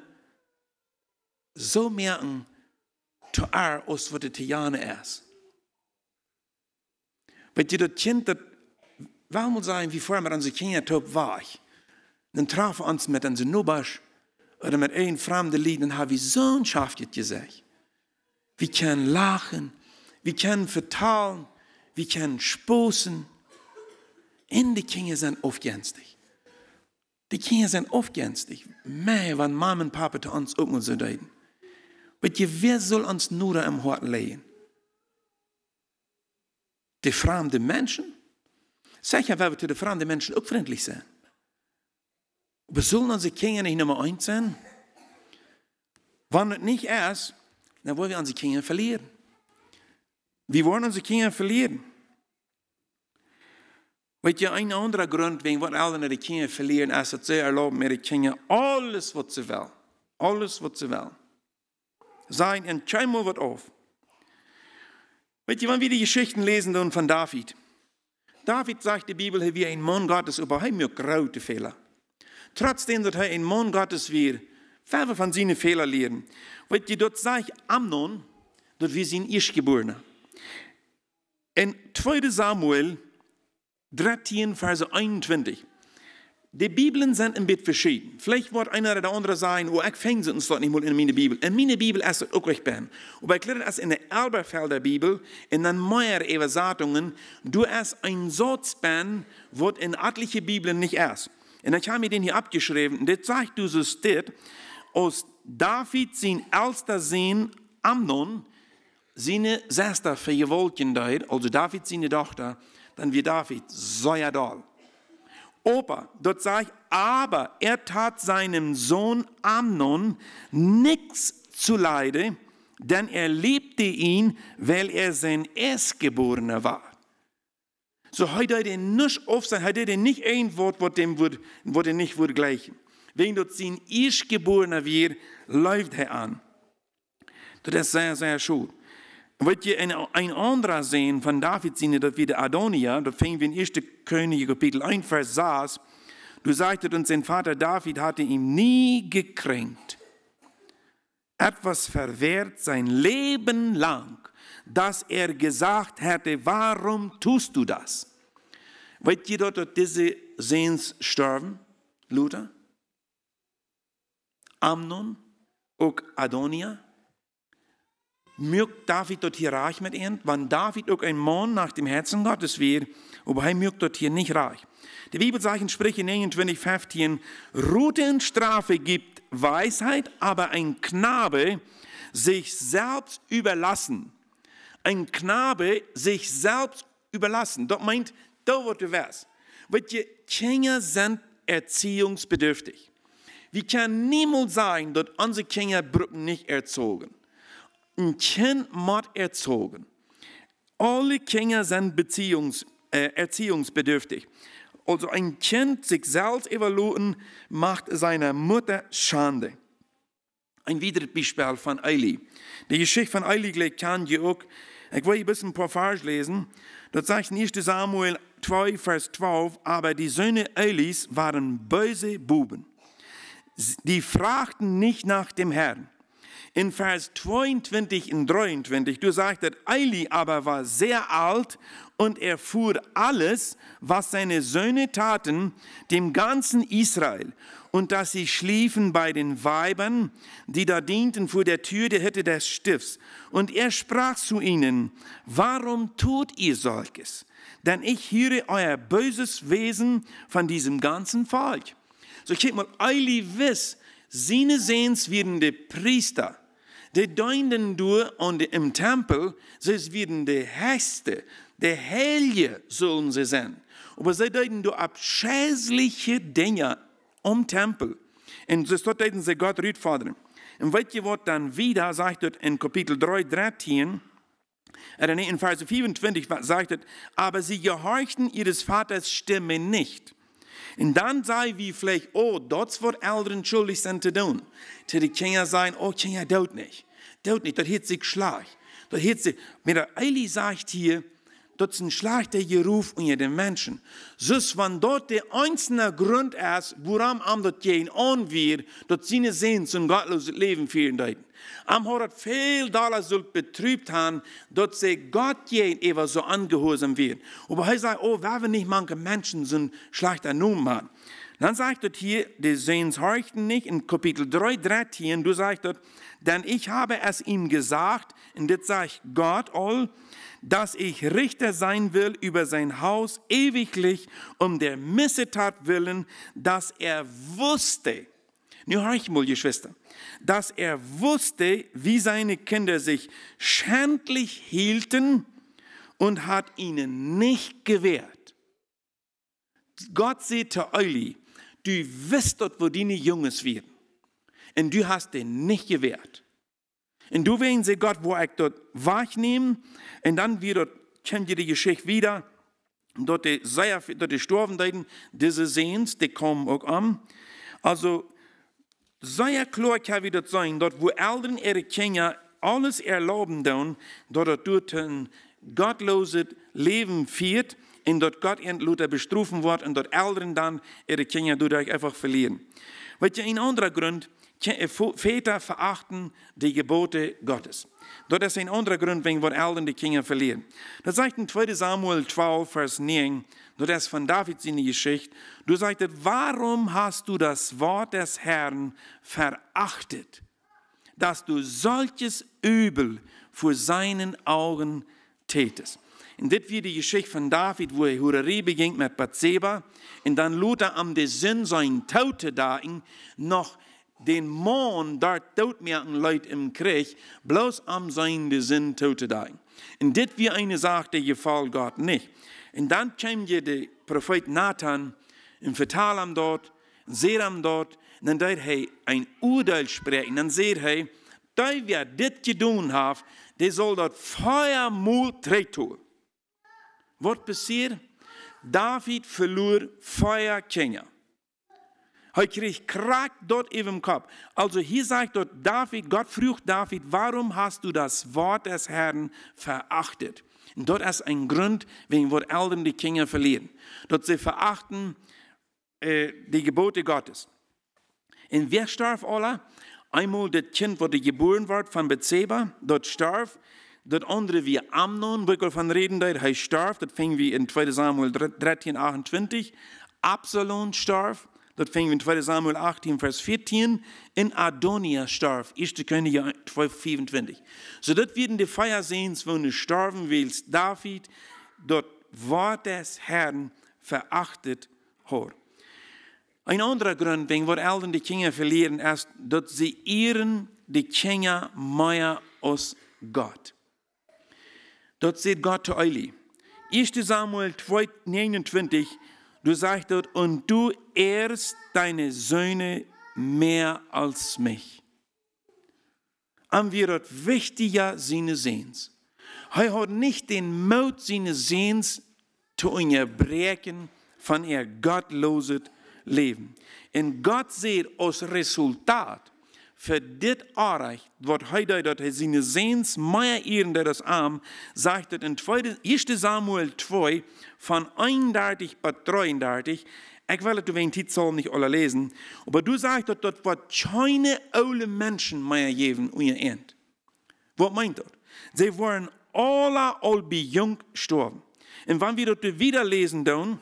so merken, ar oss fod y tiana es. Bet jy dat kind dat wel moet zijn wie voor maar aan zijn kindje top waag. Dan uns mit met Nubasch oder mit een fremden lied, dann dan hebben we zo'n schaftje gesagt. Wir können lachen, wir können vertalen, wir können sposen. En die Kinder sind aufgänzlich. Die Kinder sind aufgänzlich. Mehr, wenn mama und papa te ons ook moeten deden. Weet je, wie soll ons nu im Hort lehen? Die fremde Menschen? Sicher werden wir zu den fremden Menschen auch freundlich sein. We sollen onze kinderen nicht Nummer eins sein? Wanneer het nicht is, dann wollen wir onze kinderen verlieren. Wir wollen onze kinderen verlieren. Weet je, een andere grond wegen wat ouderen de kinderen verliezen, is dat ze erlauben met de kinderen alles wat ze willen. Alles wat ze willen. sein en scheinbar wird auf. Weet je, wenn wir die Geschichten lesen von David, David sagt die Bibel, wie ein Mann Gottes, aber er macht große Fehler. Trotzdem, dass er ein Mann Gottes wird, werden wir von seinen Fehlern lernen. Weet je, dort sagt Amnon, dass wir sind Erstgeborene. In 2. Samuel 13, Vers 21. Die Bibeln sind ein bisschen verschieden. Vielleicht wird einer oder der andere sagen, oh, ich fange uns dort nicht mal in meine Bibel. In meine Bibel ist es auch recht bin. Aber ich lerne es in der Elberfelder Bibel, in den Meier Übersetzungen, du hast ein Satz bin, wird in etliche Bibeln nicht erst. Und ich habe mir den hier abgeschrieben, und das sagt du so steht, aus David sein älster Sehen Amnon, seine für Schwester vergewaltigt, also David seine Tochter, dann wird David so ja doll. Opa, dort sage ich, aber er tat seinem Sohn Amnon nichts zuleide, denn er liebte ihn, weil er sein Erstgeborener war. So heute hat er nicht oft sein, heute hat er nicht ein Wort, was dem wird, was er nicht wird gleichen. Wegen dort sein Erstgeborener wird, läuft er an. Das ist sehr, sehr schön. Wird ihr ein, ein anderer sehen von David sehen, das wieder Adonia, da fängt wir in 1. Könige Kapitel 1, Vers 6. Du sagtest uns, sein Vater David hatte ihm nie gekränkt. Etwas verwehrt sein Leben lang, dass er gesagt hätte, warum tust du das? Wollt ihr dort diese Sehens sterben, Luther? Amnon und Adonia? mögt David dort hier reich mit ihnen, wann David auch ein Mann nach dem Herzen Gottes wird, aber er dort hier nicht reich. Die Bibelzeichen spricht in 29, 15, Rute und Strafe gibt Weisheit, aber ein Knabe sich selbst überlassen. Ein Knabe sich selbst überlassen. Dort meint, da wo du wärst. Weil die Kinder sind erziehungsbedürftig. Wir können niemals sagen, dass unsere Kinder nicht erzogen ein Kind Mord erzogen. Alle Kinder sind Beziehungs, äh, erziehungsbedürftig. Also ein Kind sich selbst evaluieren macht seiner Mutter Schande. Ein weiteres Beispiel von Eili. Die Geschichte von Eili kann ihr auch. Ich will ein bisschen ein lesen. Dort sagt in 1. Samuel 2, Vers 12, aber die Söhne Eilis waren böse Buben. Die fragten nicht nach dem Herrn in Vers 22 und 23, du sagtest, Eili aber war sehr alt und erfuhr alles, was seine Söhne taten, dem ganzen Israel, und dass sie schliefen bei den Weibern, die da dienten vor der Tür der Hütte des Stifts. Und er sprach zu ihnen, warum tut ihr solches? Denn ich höre euer böses Wesen von diesem ganzen Volk. So, ich mal, Eili wiss, seine sehenswürdige Priester, Det deuten du und im Tempel, sie werden die Heste, die Helge sollen sie sein. Aber sie deuten du abscheuliche Dinge um Tempel. Und dort deuten sie Gott rüht fordern. Und welche Wort dann wieder, sagt er in Kapitel 3, 13, in Vers 24 sagt er, aber sie gehorchten ihres Vaters Stimme nicht. Und dann sei wie vielleicht, oh, dat is Eltern schuldig zijn zu tun. Te de kinderen sein, oh, kinderen dort nicht. Dort nicht, dort heet sich schlag. Dort heet sich, maar de Eili sagt hier, dort is een schlag der Geruf unter den Menschen. So ist, wenn dort der einzelne Grund ist, woran am dort gehen an wir, dat seine Sehens und gottloses Leben fehlen deuten am Horat viel Dollar zult betrübt haben, dort se Gott jen ewer so angehorsam wird. Aber er sagt, oh, wer nicht manche Menschen sind schlechter ernommen haben. Dann sagt dort hier, die Sehens horchten nicht, in Kapitel 3, 13, du sagst dort, denn ich habe es ihm gesagt, und das sagt Gott all, dass ich Richter sein will über sein Haus ewiglich, um der Missetat willen, dass er wusste, nun ich mal, ihr Schwester, dass er wusste, wie seine Kinder sich schändlich hielten und hat ihnen nicht gewehrt. Gott sieht zu euch, du wisst dort, wo deine Junges werden. Und du hast den nicht gewehrt. Und du wirst sie Gott, wo ich dort wahrnehme. Und dann wird dort, kennt ihr die Geschichte wieder, dort die, sehr, dort die Sturven, diese Sehens, die kommen auch an. Also Zoja kloak wie dat zijn dat wo ihre Kinder alles erlauben doen, dat het doet een gottloze leven viert en dat Gott entloter bestrufen wordt en dat elden dan erkennen doordat einfach verlieren. Weet je, ein anderer grund, äh, Väter verachten die Gebote Gottes. Das ist ein anderer Grund, wegen wir Eltern die Kinder verlieren. Das sagt in 2 Samuel 12, Vers 9, nur das von David in die Geschichte. Du sagtest, warum hast du das Wort des Herrn verachtet, dass du solches Übel vor seinen Augen tätest? Und das wie die Geschichte von David, wo er Hurari beging mit Bathseba und dann Luther am Sinn sein Tote da noch den Mond dort tot totmerken Leute im Krieg, bloß am sein Sinn Taute da. Und das wie eine Sache, die gefällt Gott nicht. Und dann kam der Prophet Nathan en vertaal hem dat, zeer hem dat, en dan deed hij een oordeel spreken. Dan zei hij, dat wie dit gedaan heeft, die zal dat vijfmaal terug passiert? David verlor Feuerkänger. Er kriegt kreeg dort in dem Kopf. Also hier sagt dort David, Gott frucht David, warum hast du das Wort des Herrn verachtet? Und dort ist ein Grund, wegen wo Eltern die Kinder verlieren. Dort sie verachten äh, die Gebote Gottes. In wer starb Allah? Einmal das Kind, wo die geboren wird von Bezeba, dort starb. Das andere wie Amnon, wo Wickel von Redendeit, er starb. Das fing wie in 2 Samuel 13, 28. Absalom starb. Dort fängt wir in 2 Samuel 18, Vers 14, in Adonia starb, 1. Könige 12, 24. So dort werden die Feier sehen, wenn du sterben willst, David, dort Wort des Herrn verachtet hat. Ein anderer Grund, wegen wir Eltern die Kinder verlieren, ist, dass sie ihren die Kinder mehr aus Gott. Dort sieht Gott zu Eili. 1. Samuel 29 Du sagst dort, und du ehrst deine Söhne mehr als mich. Haben wir dort wichtiger seine Sehens. Er hat nicht den Mut seine Sehens zu unterbrechen von ihr gottloses Leben. Und Gott sieht als Resultat, für det Arreich, wat heute deed dat hij zijn zeens meer das arm, sagt het in 1 Samuel 2 von 31 bis 33, ich will das den Titel nicht alle lesen, aber du sagst, dass dort wird keine alle Menschen mehr geben, und ihr End. Was meint das? Sie waren alle all bei jung gestorben. Und wenn wir das wieder lesen, dann,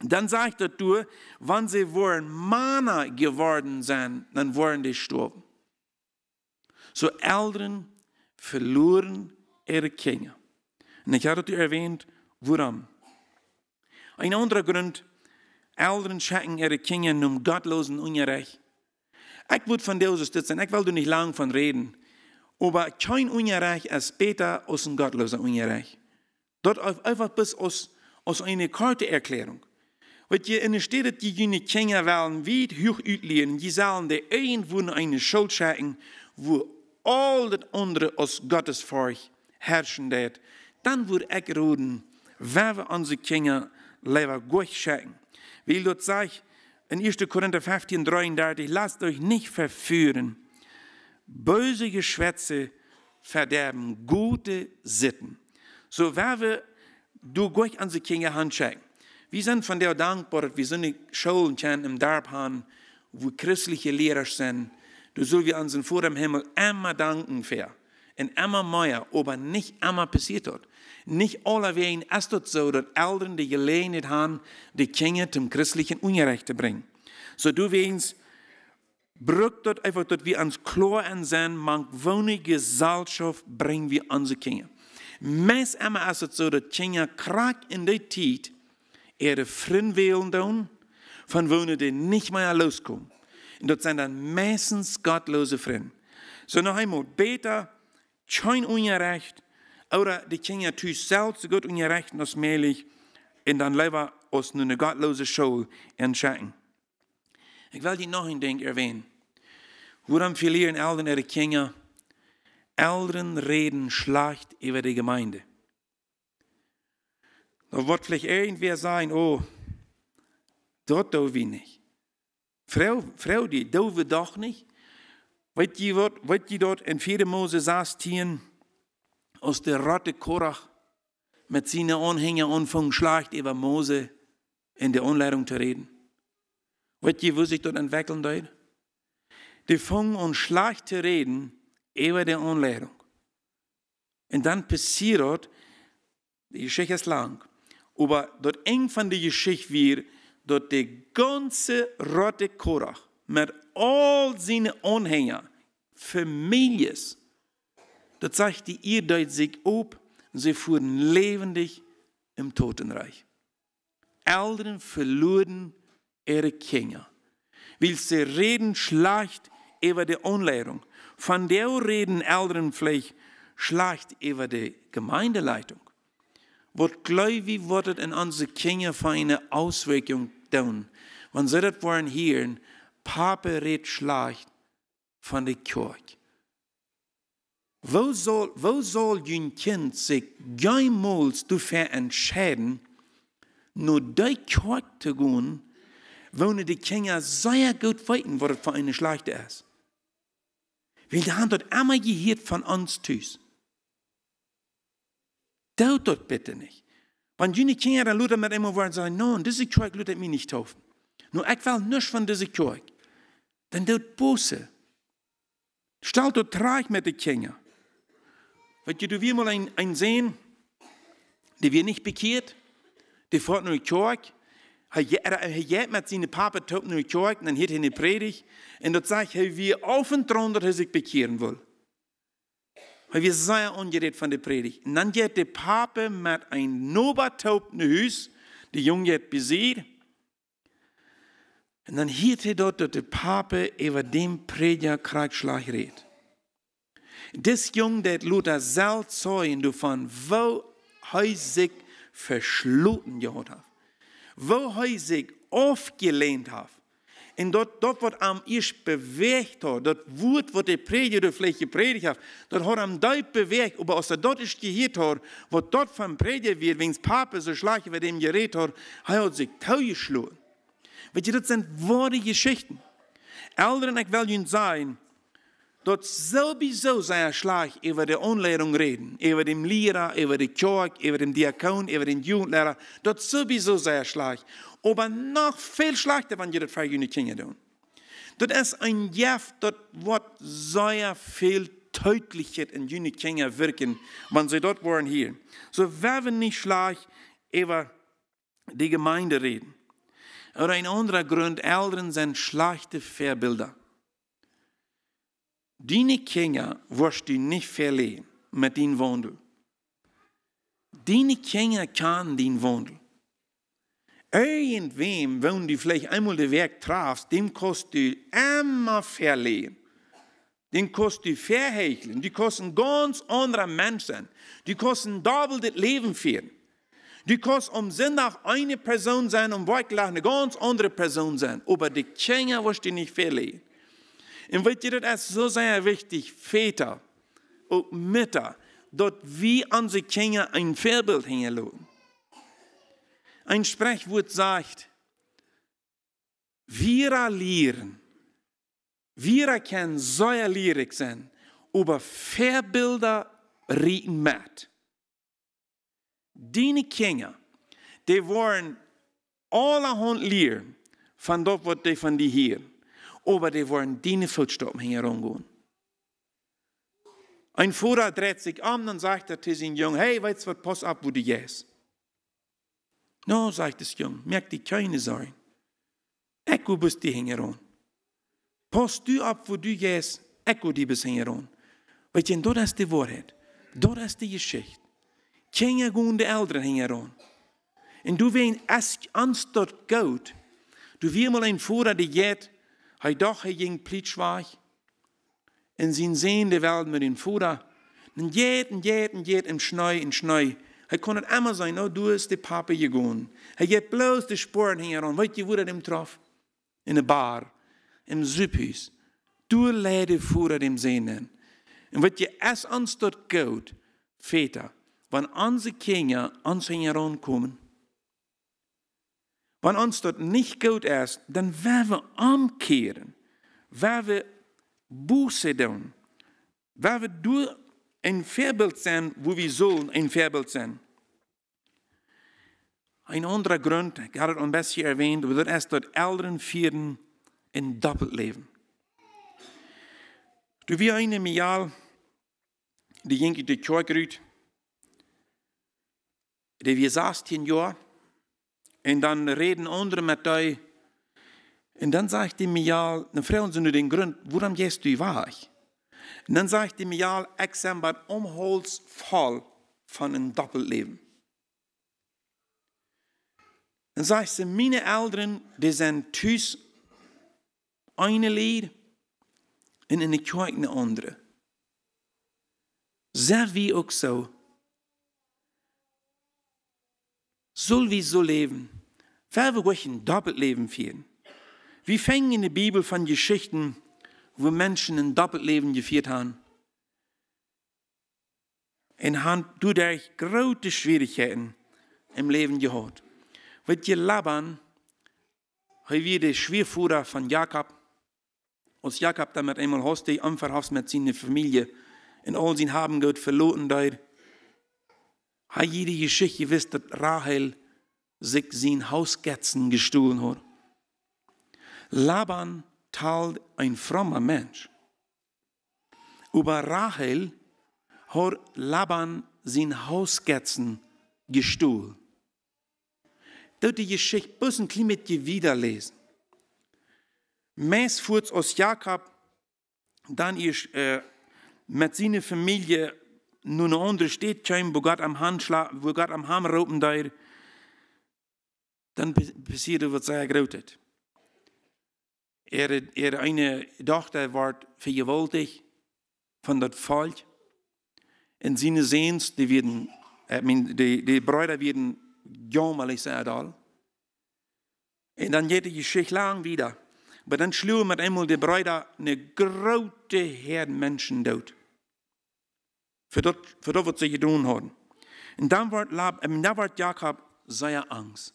dann sagt er du, wenn sie wollen Mana geworden sind, dann wollen die sterben. So Eltern verloren ihre Kinder. Und ich hatte erwähnt, warum. Ein anderer Grund, Eltern schenken ihre Kinder um gottlosen Unrecht. Ich würde von dir unterstützen, ich will da nicht lange von reden. Aber kein Unrecht ist besser als ein gottloser Unrecht. Dort einfach bis aus, aus einer Karteerklärung. Weet je, in de steden die jullie kennen wel weet hoog uitleren, die zullen de een van een schuld schikken, wo al dat andere als Gottes volk herrschen deed. Dan würde ik roden, wer we onze kinderen liever goed schikken. Weil dort sagt, in 1. Korinther 15, 33, lasst euch nicht verführen. Böse Geschwätze verderben gute Sitten. So wer wir durch Gott an die Kinder handschenken. Wir sind von der dankbar, wir sind in Schulen im Dorf wo christliche Lehrer sind. Du sollst wir unseren vor dem Himmel immer danken für. In immer mehr, aber nicht immer passiert dort. Nicht allerwein ist es so, dass Eltern die Gelegenheit haben, die Kinder zum christlichen Unrecht zu bringen. So du weinst, brückt dort einfach, dass wir ans Chlor und sein, manch wohne Gesellschaft bringen wir unsere Kinder. Meist immer ist es so, dass Kinder krank in der Zeit ihre wählen doen, van wonen die niet meer loskomen. En dat zijn dan meestens godloze vrienden. Zo so, nog eenmaal, beter geen onrecht, oder die Kinder tun selbst so gut und gerecht und das mehlig und dann Leben aus einer gottlose Schule entscheiden. Ich will die noch ein Ding erwähnen. Woran verlieren Eltern ihre Kinder? Eltern reden schlecht über die Gemeinde. Da wird vielleicht irgendwer sein, oh, dort darf ich nicht. Frau, Frau, die darf ich doch nicht. Weißt die, wird, weißt du dort in 4. Mose saß Tieren aus der Ratte Korach mit seinen Anhängern und von Schlacht über Mose in der Anleitung zu reden. Weißt die, wo sich dort entwickeln dort? Die fangen und Schlacht zu reden über die Anleitung. Und dann passiert, die Geschichte ist lang, aber dort eng von der Geschichte wird, dort die ganze rote Korach mit all seinen Anhängern, Familien, dort zeigt die ihr dort sich ob, sie fuhren lebendig im Totenreich. Eltern verloren ihre Kinder, weil sie reden schlecht über die Anleitung. Von der reden Eltern vielleicht schlecht über die Gemeindeleitung wat gläubig wird in unsere Kinder für eine Auswirkung tun. Wenn sie das wollen hören, Papa redet schlecht von der Kirche. Wo soll, wo soll ein Kind sich jemals dafür entscheiden, nur die Kirche zu gehen, wenn die Kinder sehr gut wissen, was für eine Schlechte ist? Weil die haben dort immer gehört von uns tüß. Doet dat bitte niet. Want jullie kinderen luiden mit immer woorden sagen, nein, diese Kirche luidt mij nicht taufen. Nur ich will nichts von dieser Kirche. Dann dort böse. Stell dort traag mit den Kindern. Weet du wir mal einen, ein sehen, der wir nicht bekehrt, der fährt nur Kirche, er geht mit seinem Papa top nur Kirk, dann hört er eine Predigt, und dort sagt er, wie auf und drunter, dass sich bekehren will. Maar we zijn ongereed van de predik. En dan gaat de pape met een nobertaup huis, de jongen heeft besiegt. Und dann hield er dort dass der pape über den prediger kruikslag redet. Des jong dat Luther zelf zeugen davon, wo hij zich verschloten hat. Wo hij sich aufgelehnt hat in dort, dat, dat wat hem eerst beweegt had, dat woord wat de prediger vielleicht gepredigt heeft, dat had hem duidelijk bewegt, Maar als hij dat is gehoord had, wat dat van prediger werd, wegen Papa so schlagen, wat hem geredet had, hat had zich geschlagen. Weet je, dat zijn wahre Geschichten. Älteren, ich will jullie sagen, dort sowieso sei ein Schlag über die onleiding reden, über den Lehrer, über de kerk, über den Diakon, über den Jugendlehrer, dort sowieso zijn slag. Maar nog veel slechter, wanneer je dat voor jullie kinderen doen. Dat is een jef dat wat zeer veel Deutlichkeit in jene Kinder wirken, wenn sie dort waren hier. So werden nicht schlag über die Gemeinde reden. Oder ein anderer Grund, Eltern sind schlechte Verbilder. Deine Kinder wirst du nicht verlieren mit deinem Wandel. Deine Kinder kann den Wandel. Irgendwem, wenn du vielleicht einmal den Weg trafst, dem kannst du immer verlieren. Den kannst du verhecheln. Die kosten ganz andere Menschen. Die kosten doppelt das Leben führen. Die kannst am nach eine Person sein und wirklich eine ganz andere Person sein. Aber die Kinder wirst du nicht verlieren. Und wisst ihr, das ist so sehr wichtig, Väter und Mütter, dort wie unsere Kinder ein Vorbild hingelaufen. Ein Sprechwort sagt, wir lehren, wir können sehr lyrik sein, über Vorbilder reden mit. Deine Kinder, die wollen allerhand lehren von dort, was die von dir hören. Oh, aber die wollen deine Fußstapfen herumgehen. Ein Führer dreht sich um und sagt zu seinem Jungen, hey, weißt du, was pass ab, wo du gehst. No, sagt das Jung, merk die keine sein. Ich wo bist die hingeron. Pass du ab, wo du gehst, ich wo die bist hingeron. Weil denn dort ist die Wahrheit, dort ist die Geschichte. Keine gute Eltern hingeron. Und du wen es anstatt Gott, du wirst mal ein Führer, der geht, Hij doch hij ging plitschweich. In zijn sehende Welt mit dem Fuder. En jeden, jeden, jeden im Schnee, in Schnee. Hij kon immer sein, nou, oh, du ist de Pape gegaan. Hij geht bloß die Sporen hängen. Weet je wo er hem traf? In der bar, im Süppis. Du leide vor dem Sehnen. Und wat je es uns dort geht, Väter, wenn unsere Kinder, uns Jungen kommen, Wenn uns dort nicht gut ist, dann werden wir umkehren, werden wir Buße tun, werden wir durch ein Vorbild sein, wo wir sollen ein Vorbild sein. Ein anderer Grund, ich habe es ein bisschen erwähnt, aber das ist, dass Eltern führen ein Doppelleben. Du wie eine Mial, die ging in die Kirche, die wir 16 Jahre, en dan reden anderen met u. En dan zegt hij mij Ja, dan vragen ze nu den grond, waarom jij u weg? En dan zegt hij mij ja, ik ben bij omholsval van een doppelleven. leven. Dan zegt ze, mijn ouderen, die zijn thuis een leer en in de kerk een andere. Zijn wie ook zo. soll wie so leben. Verwirrungen, Doppelleben führen. Wir fangen in der Bibel von Geschichten, wo Menschen ein Doppelleben geführt haben. In Hand, haben dadurch große Schwierigkeiten im Leben gehabt. Mit je Laban, wie der Schwierfuhrer von Jakob, als Jakob damit einmal hast, die unverhofft mit seiner Familie in all sein Haben Gott verloren dort, Har jede Geschichte gewisst, dass Rahel sich sein Hausgätzen gestohlen hat. Laban talt ein frommer Mensch. Über Rahel hat Laban sein Hausgätzen gestohlen. Dort die Geschichte müssen wir mit dir wiederlesen. Meist fuhrt's aus Jakob, dann ist äh, mit seiner Familie nu een ander steht wo Gott am Handschlag, begat am Hamropen da, dann passiert was sehr Großes. Ihre, er eine Tochter wird vergewaltigt von das Volk. In seine Sehens, die werden, ich äh, meine, die, die Brüder werden jämmerlich sehr doll. Und dann geht die Geschichte lang wieder. Aber dann schlugen mit einmal die Brüder eine große Herde Menschen tot für då, för då vad säger hon hon? En dan vart Lab, ähm, Jakob säger angst.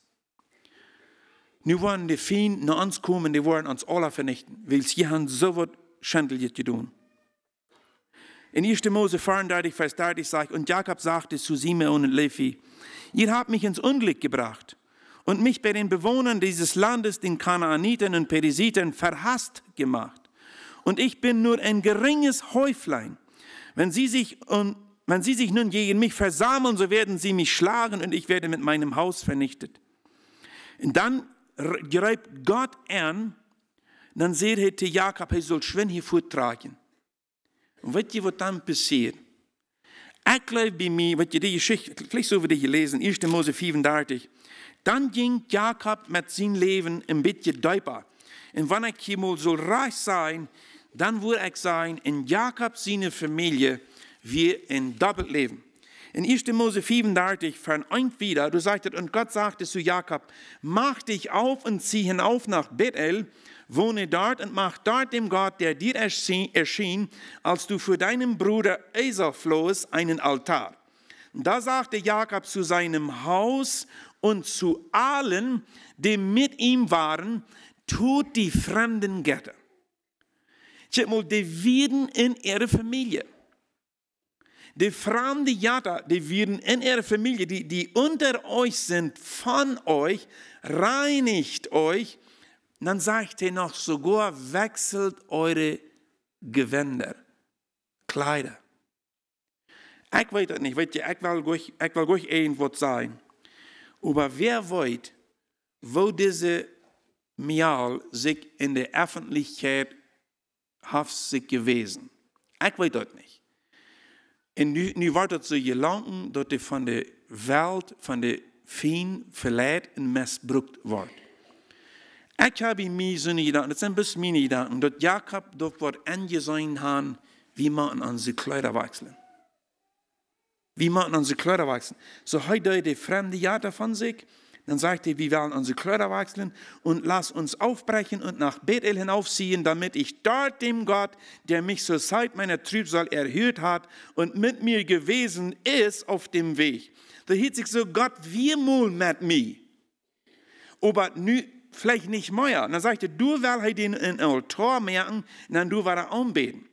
Nu wollen die Feen nach uns kommen, die wollen uns alle vernichten, weil sie haben so was schändlich getan. In 1. Mose 34, Vers 30 sagt, und Jakob sagte zu Simeon und Levi, ihr habt mich ins Unglück gebracht und mich bei den Bewohnern dieses Landes, den Kanaaniten und Perisiten, verhasst gemacht. Und ich bin nur ein geringes Häuflein wenn sie sich, wenn sie sich nun gegen mich versammeln, so werden sie mich schlagen und ich werde mit meinem Haus vernichtet. Und dann greift Gott an, dann sagt Jakob, er soll schön hier vortragen. Und wisst ihr, was dann passiert? Ich glaube bei mir, was ihr die Geschichte, vielleicht so wir die lesen, 1. Mose 35. Dann ging Jakob mit seinem Leben ein bisschen tiefer. Und wenn er hier mal so reich sein, dann würde ich zijn in Jacob seine familie wie in doppelt leven. In 1. Mose 35, 34 vereint wieder, du sagtest, und Gott sagte zu Jakob, mach dich auf und zieh hinauf nach Bethel, wohne dort und mach dort dem Gott, der dir erschien, als du für deinen Bruder Esau flohst, einen Altar. Da sagte Jakob zu seinem Haus und zu allen, die mit ihm waren, tut die fremden Götter. Kijk maar, de werden in ihre familie. De vreemde Jata, die werden in ihre familie, die, die unter euch sind, von euch, reinigt euch. dann sagt er noch, sogar wechselt eure Gewänder, Kleider. Ich weiß das nicht, weet je, ich will euch, ich will euch irgendwas sagen. Aber wer weiß, wo diese Mial sich in der Öffentlichkeit Hafsig gewesen. Ik weet dat niet. En nu, nu wordt het zo gelangen dat von van de wereld, van de veen verleid en misbruikt wordt. Ik heb mij zo niet gedacht, dat zijn best mijn gedachten, dat Jacob dat wordt aangezien had, wie man aan zijn kleuren wechselen. Wie man an zijn Kleider wechselen. Zo so, hij deed de vreemde ja daarvan sich, dann sagt er, wir werden unsere Kleider wechseln und lass uns aufbrechen und nach Bethel hinaufziehen, damit ich dort dem Gott, der mich zur Zeit meiner Trübsal erhöht hat und mit mir gewesen ist auf dem Weg. Da hielt sich so, Gott, wir mal mit mir. Aber nu, vielleicht nicht mehr. dann sagte, er, du wirst halt den in Altar merken, und dann du wirst anbeten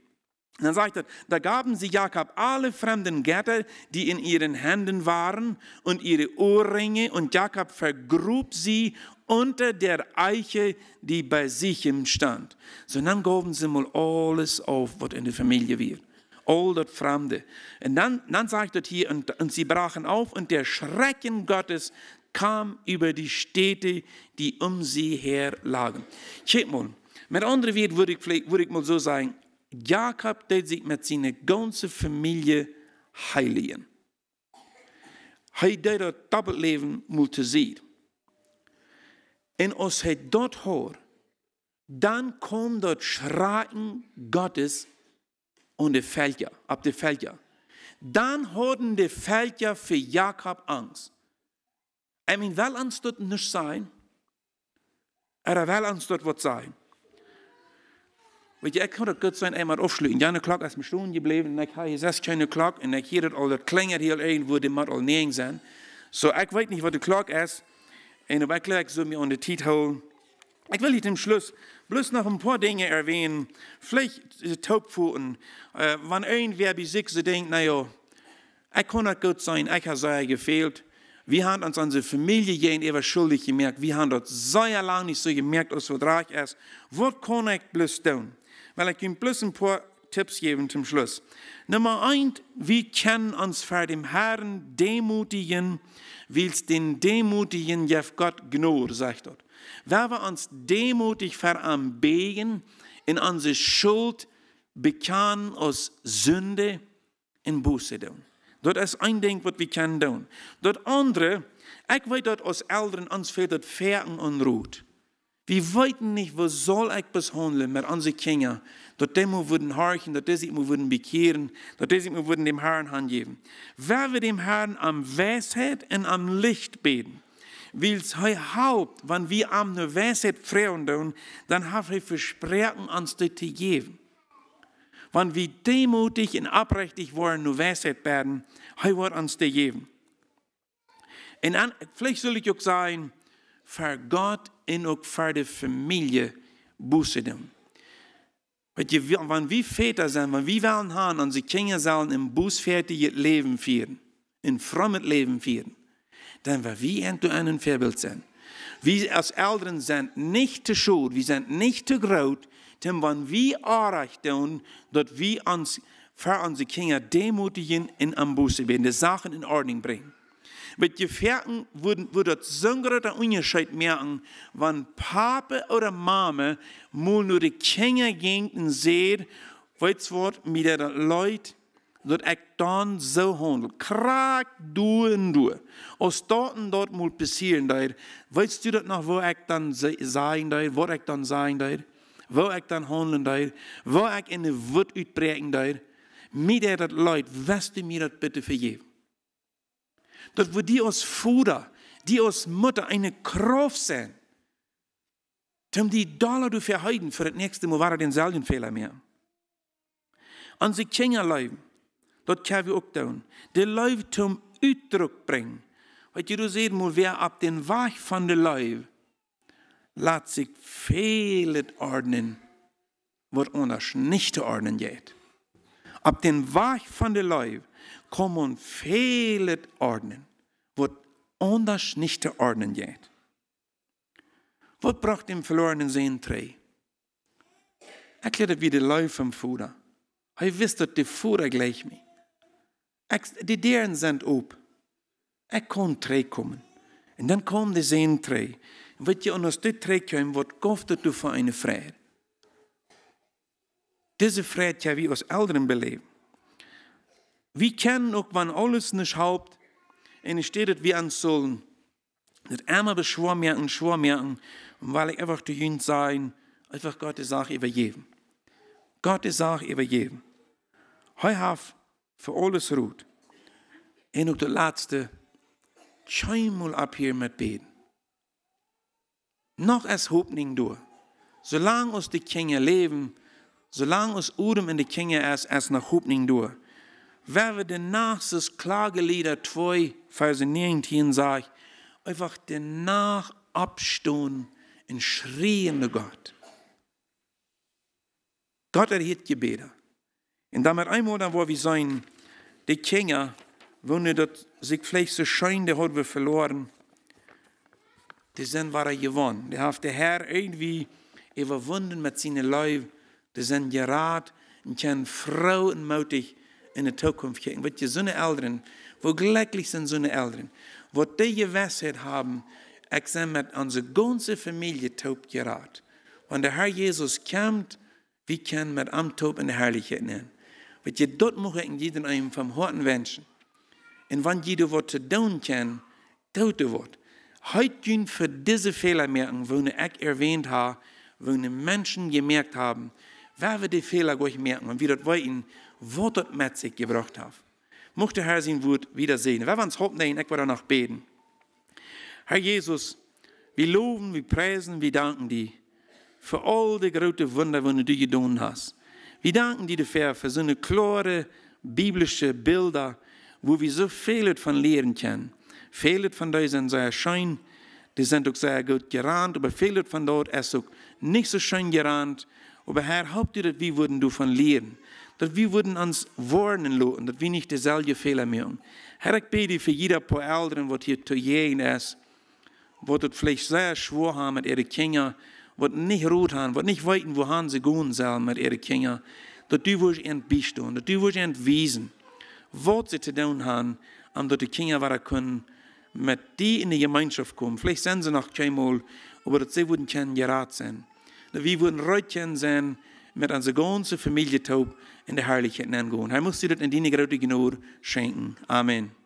dann sagt er, da gaben sie Jakob alle fremden Götter, die in ihren Händen waren, und ihre Ohrringe, und Jakob vergrub sie unter der Eiche, die bei sich im stand. So dann gaben sie mal alles auf, was in der Familie wird. All das Fremde. Und dann, dann sagt er hier, und, und sie brachen auf, und der Schrecken Gottes kam über die Städte, die um sie her lagen. Schaut mal, mit anderen Worten würde ich, würde ich mal so sagen, Jakob tät sich mit seiner ganzen Familie heiligen. Er deed dat Doppelleben moeten zien. En als er dort hört, dann kommt das Schreien Gottes und die Felder, ab die Felder. Dann hatten die Felder für Jakob Angst. Er meine, weil Angst dort nicht sein, Er weil Angst dort wird sein ich kann das Gott sein einmal zijn eenmaal afsluiten. Janne klok is me stoen gebleven en ik heb zes kleine klok en ik hoor het al, dat klingert heel wo die mat al negen sind. Zo, so, ik weet niet wat de klok is en op ik ik zo me aan de tijd houden. Ik wil hier Schluss bloß noch ein paar Dinge erwähnen. Vielleicht Taubfoten. Äh, eh, wenn irgendwer bei sich so denkt, naja, ich kann nicht gut sein, ich habe sehr gefehlt. Wir haben uns unsere Familie jeden immer schuldig gemerkt. Wir haben dort sehr lange nicht so gemerkt, was drauf ist. Was kann ich bloß tun? weil ich doen plus ein paar Tipps geben zum Schluss. Nummer eins, wir können uns vor dem Herrn demutigen, weil es den demutigen ja Gott genug, sagt er. Wer wir uns demutig veranbegen, in unsere Schuld bekannt aus Sünde in Buße tun. Das ist ein Ding, was wir können tun. Das andere, ich weiß, dass aus Eltern uns fehlt, das Fähren und Ruhe. Wir weten nicht, was soll ich bis mit unseren Kindern. Dort die mir würden horchen, dort die sich mir würden bekehren, dort die sich mir würden dem Herrn Hand geben. Wer wir dem Herrn am Weisheit und am Licht beten, will heu Haupt, wenn wir am der Weisheit freuen, tun, dann haben wir Versprechen uns die zu geben. Wenn wir demutig und abrechtig wollen, nur Weisheit werden, heu wird uns die geben. Und vielleicht soll ich auch sagen, für Gott en ook vader familie boete doen. Want je, wanneer wie veter zijn, wanneer wie willen gaan, onze kinderen zullen in boosverte het leven vieren, in vrom het leven vieren, dan werden wie en toe een voorbeeld zijn. Wir als Eltern sind nicht zu schuld, wir sind nicht zu groß, denn wenn wir Arbeit tun, dass wir uns für unsere Kinder demutigen und am Buße werden, die Sachen in Ordnung bringen. Mit Gefährten würden wir Söngere der Unterschied merken, wenn Papa oder Mama mal nur die Kinder gegen sehen, weil's wird mit der Leute, dort echt dann so handel, krak du und du. Aus dort und dort mal passieren, da, weißt du das noch, wo ich dann sein da, wo ich dann sein da, wo ich dann handeln da, wo ich in die Wut utbrechen da, mit der Leute, weißt du mir das bitte vergeben? dort wo die aus Vater, die aus Mutter eine Kraft sind, um die Dollar zu verheuden für das nächste Mal war er denselben Fehler mehr. An sich Kinder leben, dort können wir auch tun. Die Leute zum Ausdruck bringen. Weil ihr sehen mal wer ab den Weg von der Leib lässt sich viel ordnen, was anders nicht ordnen geht. Ab den Weg von der Leib kommer hon felet ordnen. Vad anders nicht ordnen ger. Was braucht dem Verlorenen sein Erklärt Erklärte, wie die Läufe im Fuder. Ich wusste, dass die Fuder gleich mir. Die Dieren sind ob. Er kann drei kommen. Und dann kommt die sehen drei. Und wenn ihr unter die drei kommen, wird goftet du für eine Freude? Diese Freude, die wir als Eltern beleben. Vi kennen ook van alles nicht haupt. En ich steht, wie an sollen. Das einmal beschworen mir und schwor weil ich einfach die Jünger sein, einfach Gott die Sache übergeben. Gott die Sache übergeben. Heuhaft für alles ruht. En ook de laatste, scheinmal ab hier mit beten. Noch es hob nicht durch. Solange uns die Kinder leben, solange uns Udem in die Kinder ist, es noch hob durch. Wer den nachstes Klagelieder 2, Vers 19 sagt, einfach danach abstoßen und schreien schriende Gott. Gott erhielt Gebete. Und damit einmal dann, wo wir sein, die Kinder, wenn das sich vielleicht so scheinen, die haben wir verloren, die sind war er gewonnen. Die haben der Herr irgendwie überwunden mit seinem Leib, die sind geraten und können froh und mutig in der Zukunft kijken. Wat je zo'n ouderen, wo glücklich sind zo'n ouderen. Wat die gewissheid hebben, ik zeg met onze ganze familie taub geraad. Wenn der Herr Jesus kommt, wir können mit am taub in der Herrlichkeit nehmen. Wat je dort machen, in jedem een van harten wensen. Und wenn je wat zu tun kan, doet je wat. Heute für diese Fehler merken, wo ich erwähnt habe, wo Menschen gemerkt haben, wer wird die Fehler gleich merken und wie das wollen, Wat mit sich gebracht hat. Möchte Herr sein Wort wiedersehen. Wenn wir uns heute ich will danach beten. Herr Jesus, wir loben, wir preisen, wir danken dir für all die großen Wunder, die du getan hast. Wir danken dir dafür, für so eine klare biblische Bilder, wo wir so viele von lehren können. Viele von dir sind sehr schön, die sind auch sehr gut gerannt, aber viele von dort ist auch nicht so schön gerannt. Aber Herr, ihr das, wie würden du von lehren? dat vi würden uns warnen lassen, dass wir nicht dieselbe Fehler machen. Herr, ich bete für jeder paar Eltern, die hier zu jägen ist, was es vielleicht sehr schwer haben mit ihren Kindern, was nicht rot haben, was nicht weiten, wohin sie gehen sollen mit ihren Kindern, dass du wirst entbistehen, dass du wirst entwiesen, was sie zu tun haben, und dass die Kinder werden können, mit die in die Gemeinschaft kommen. Vielleicht sind sie noch keinmal, aber dass sie würden kennen, geraten sein. Dass wir würden reut sein, mit unserer ganzen Familie taub, in der herrlichheid en aan God. muss dir das in die grote genoeg schenken. Amen.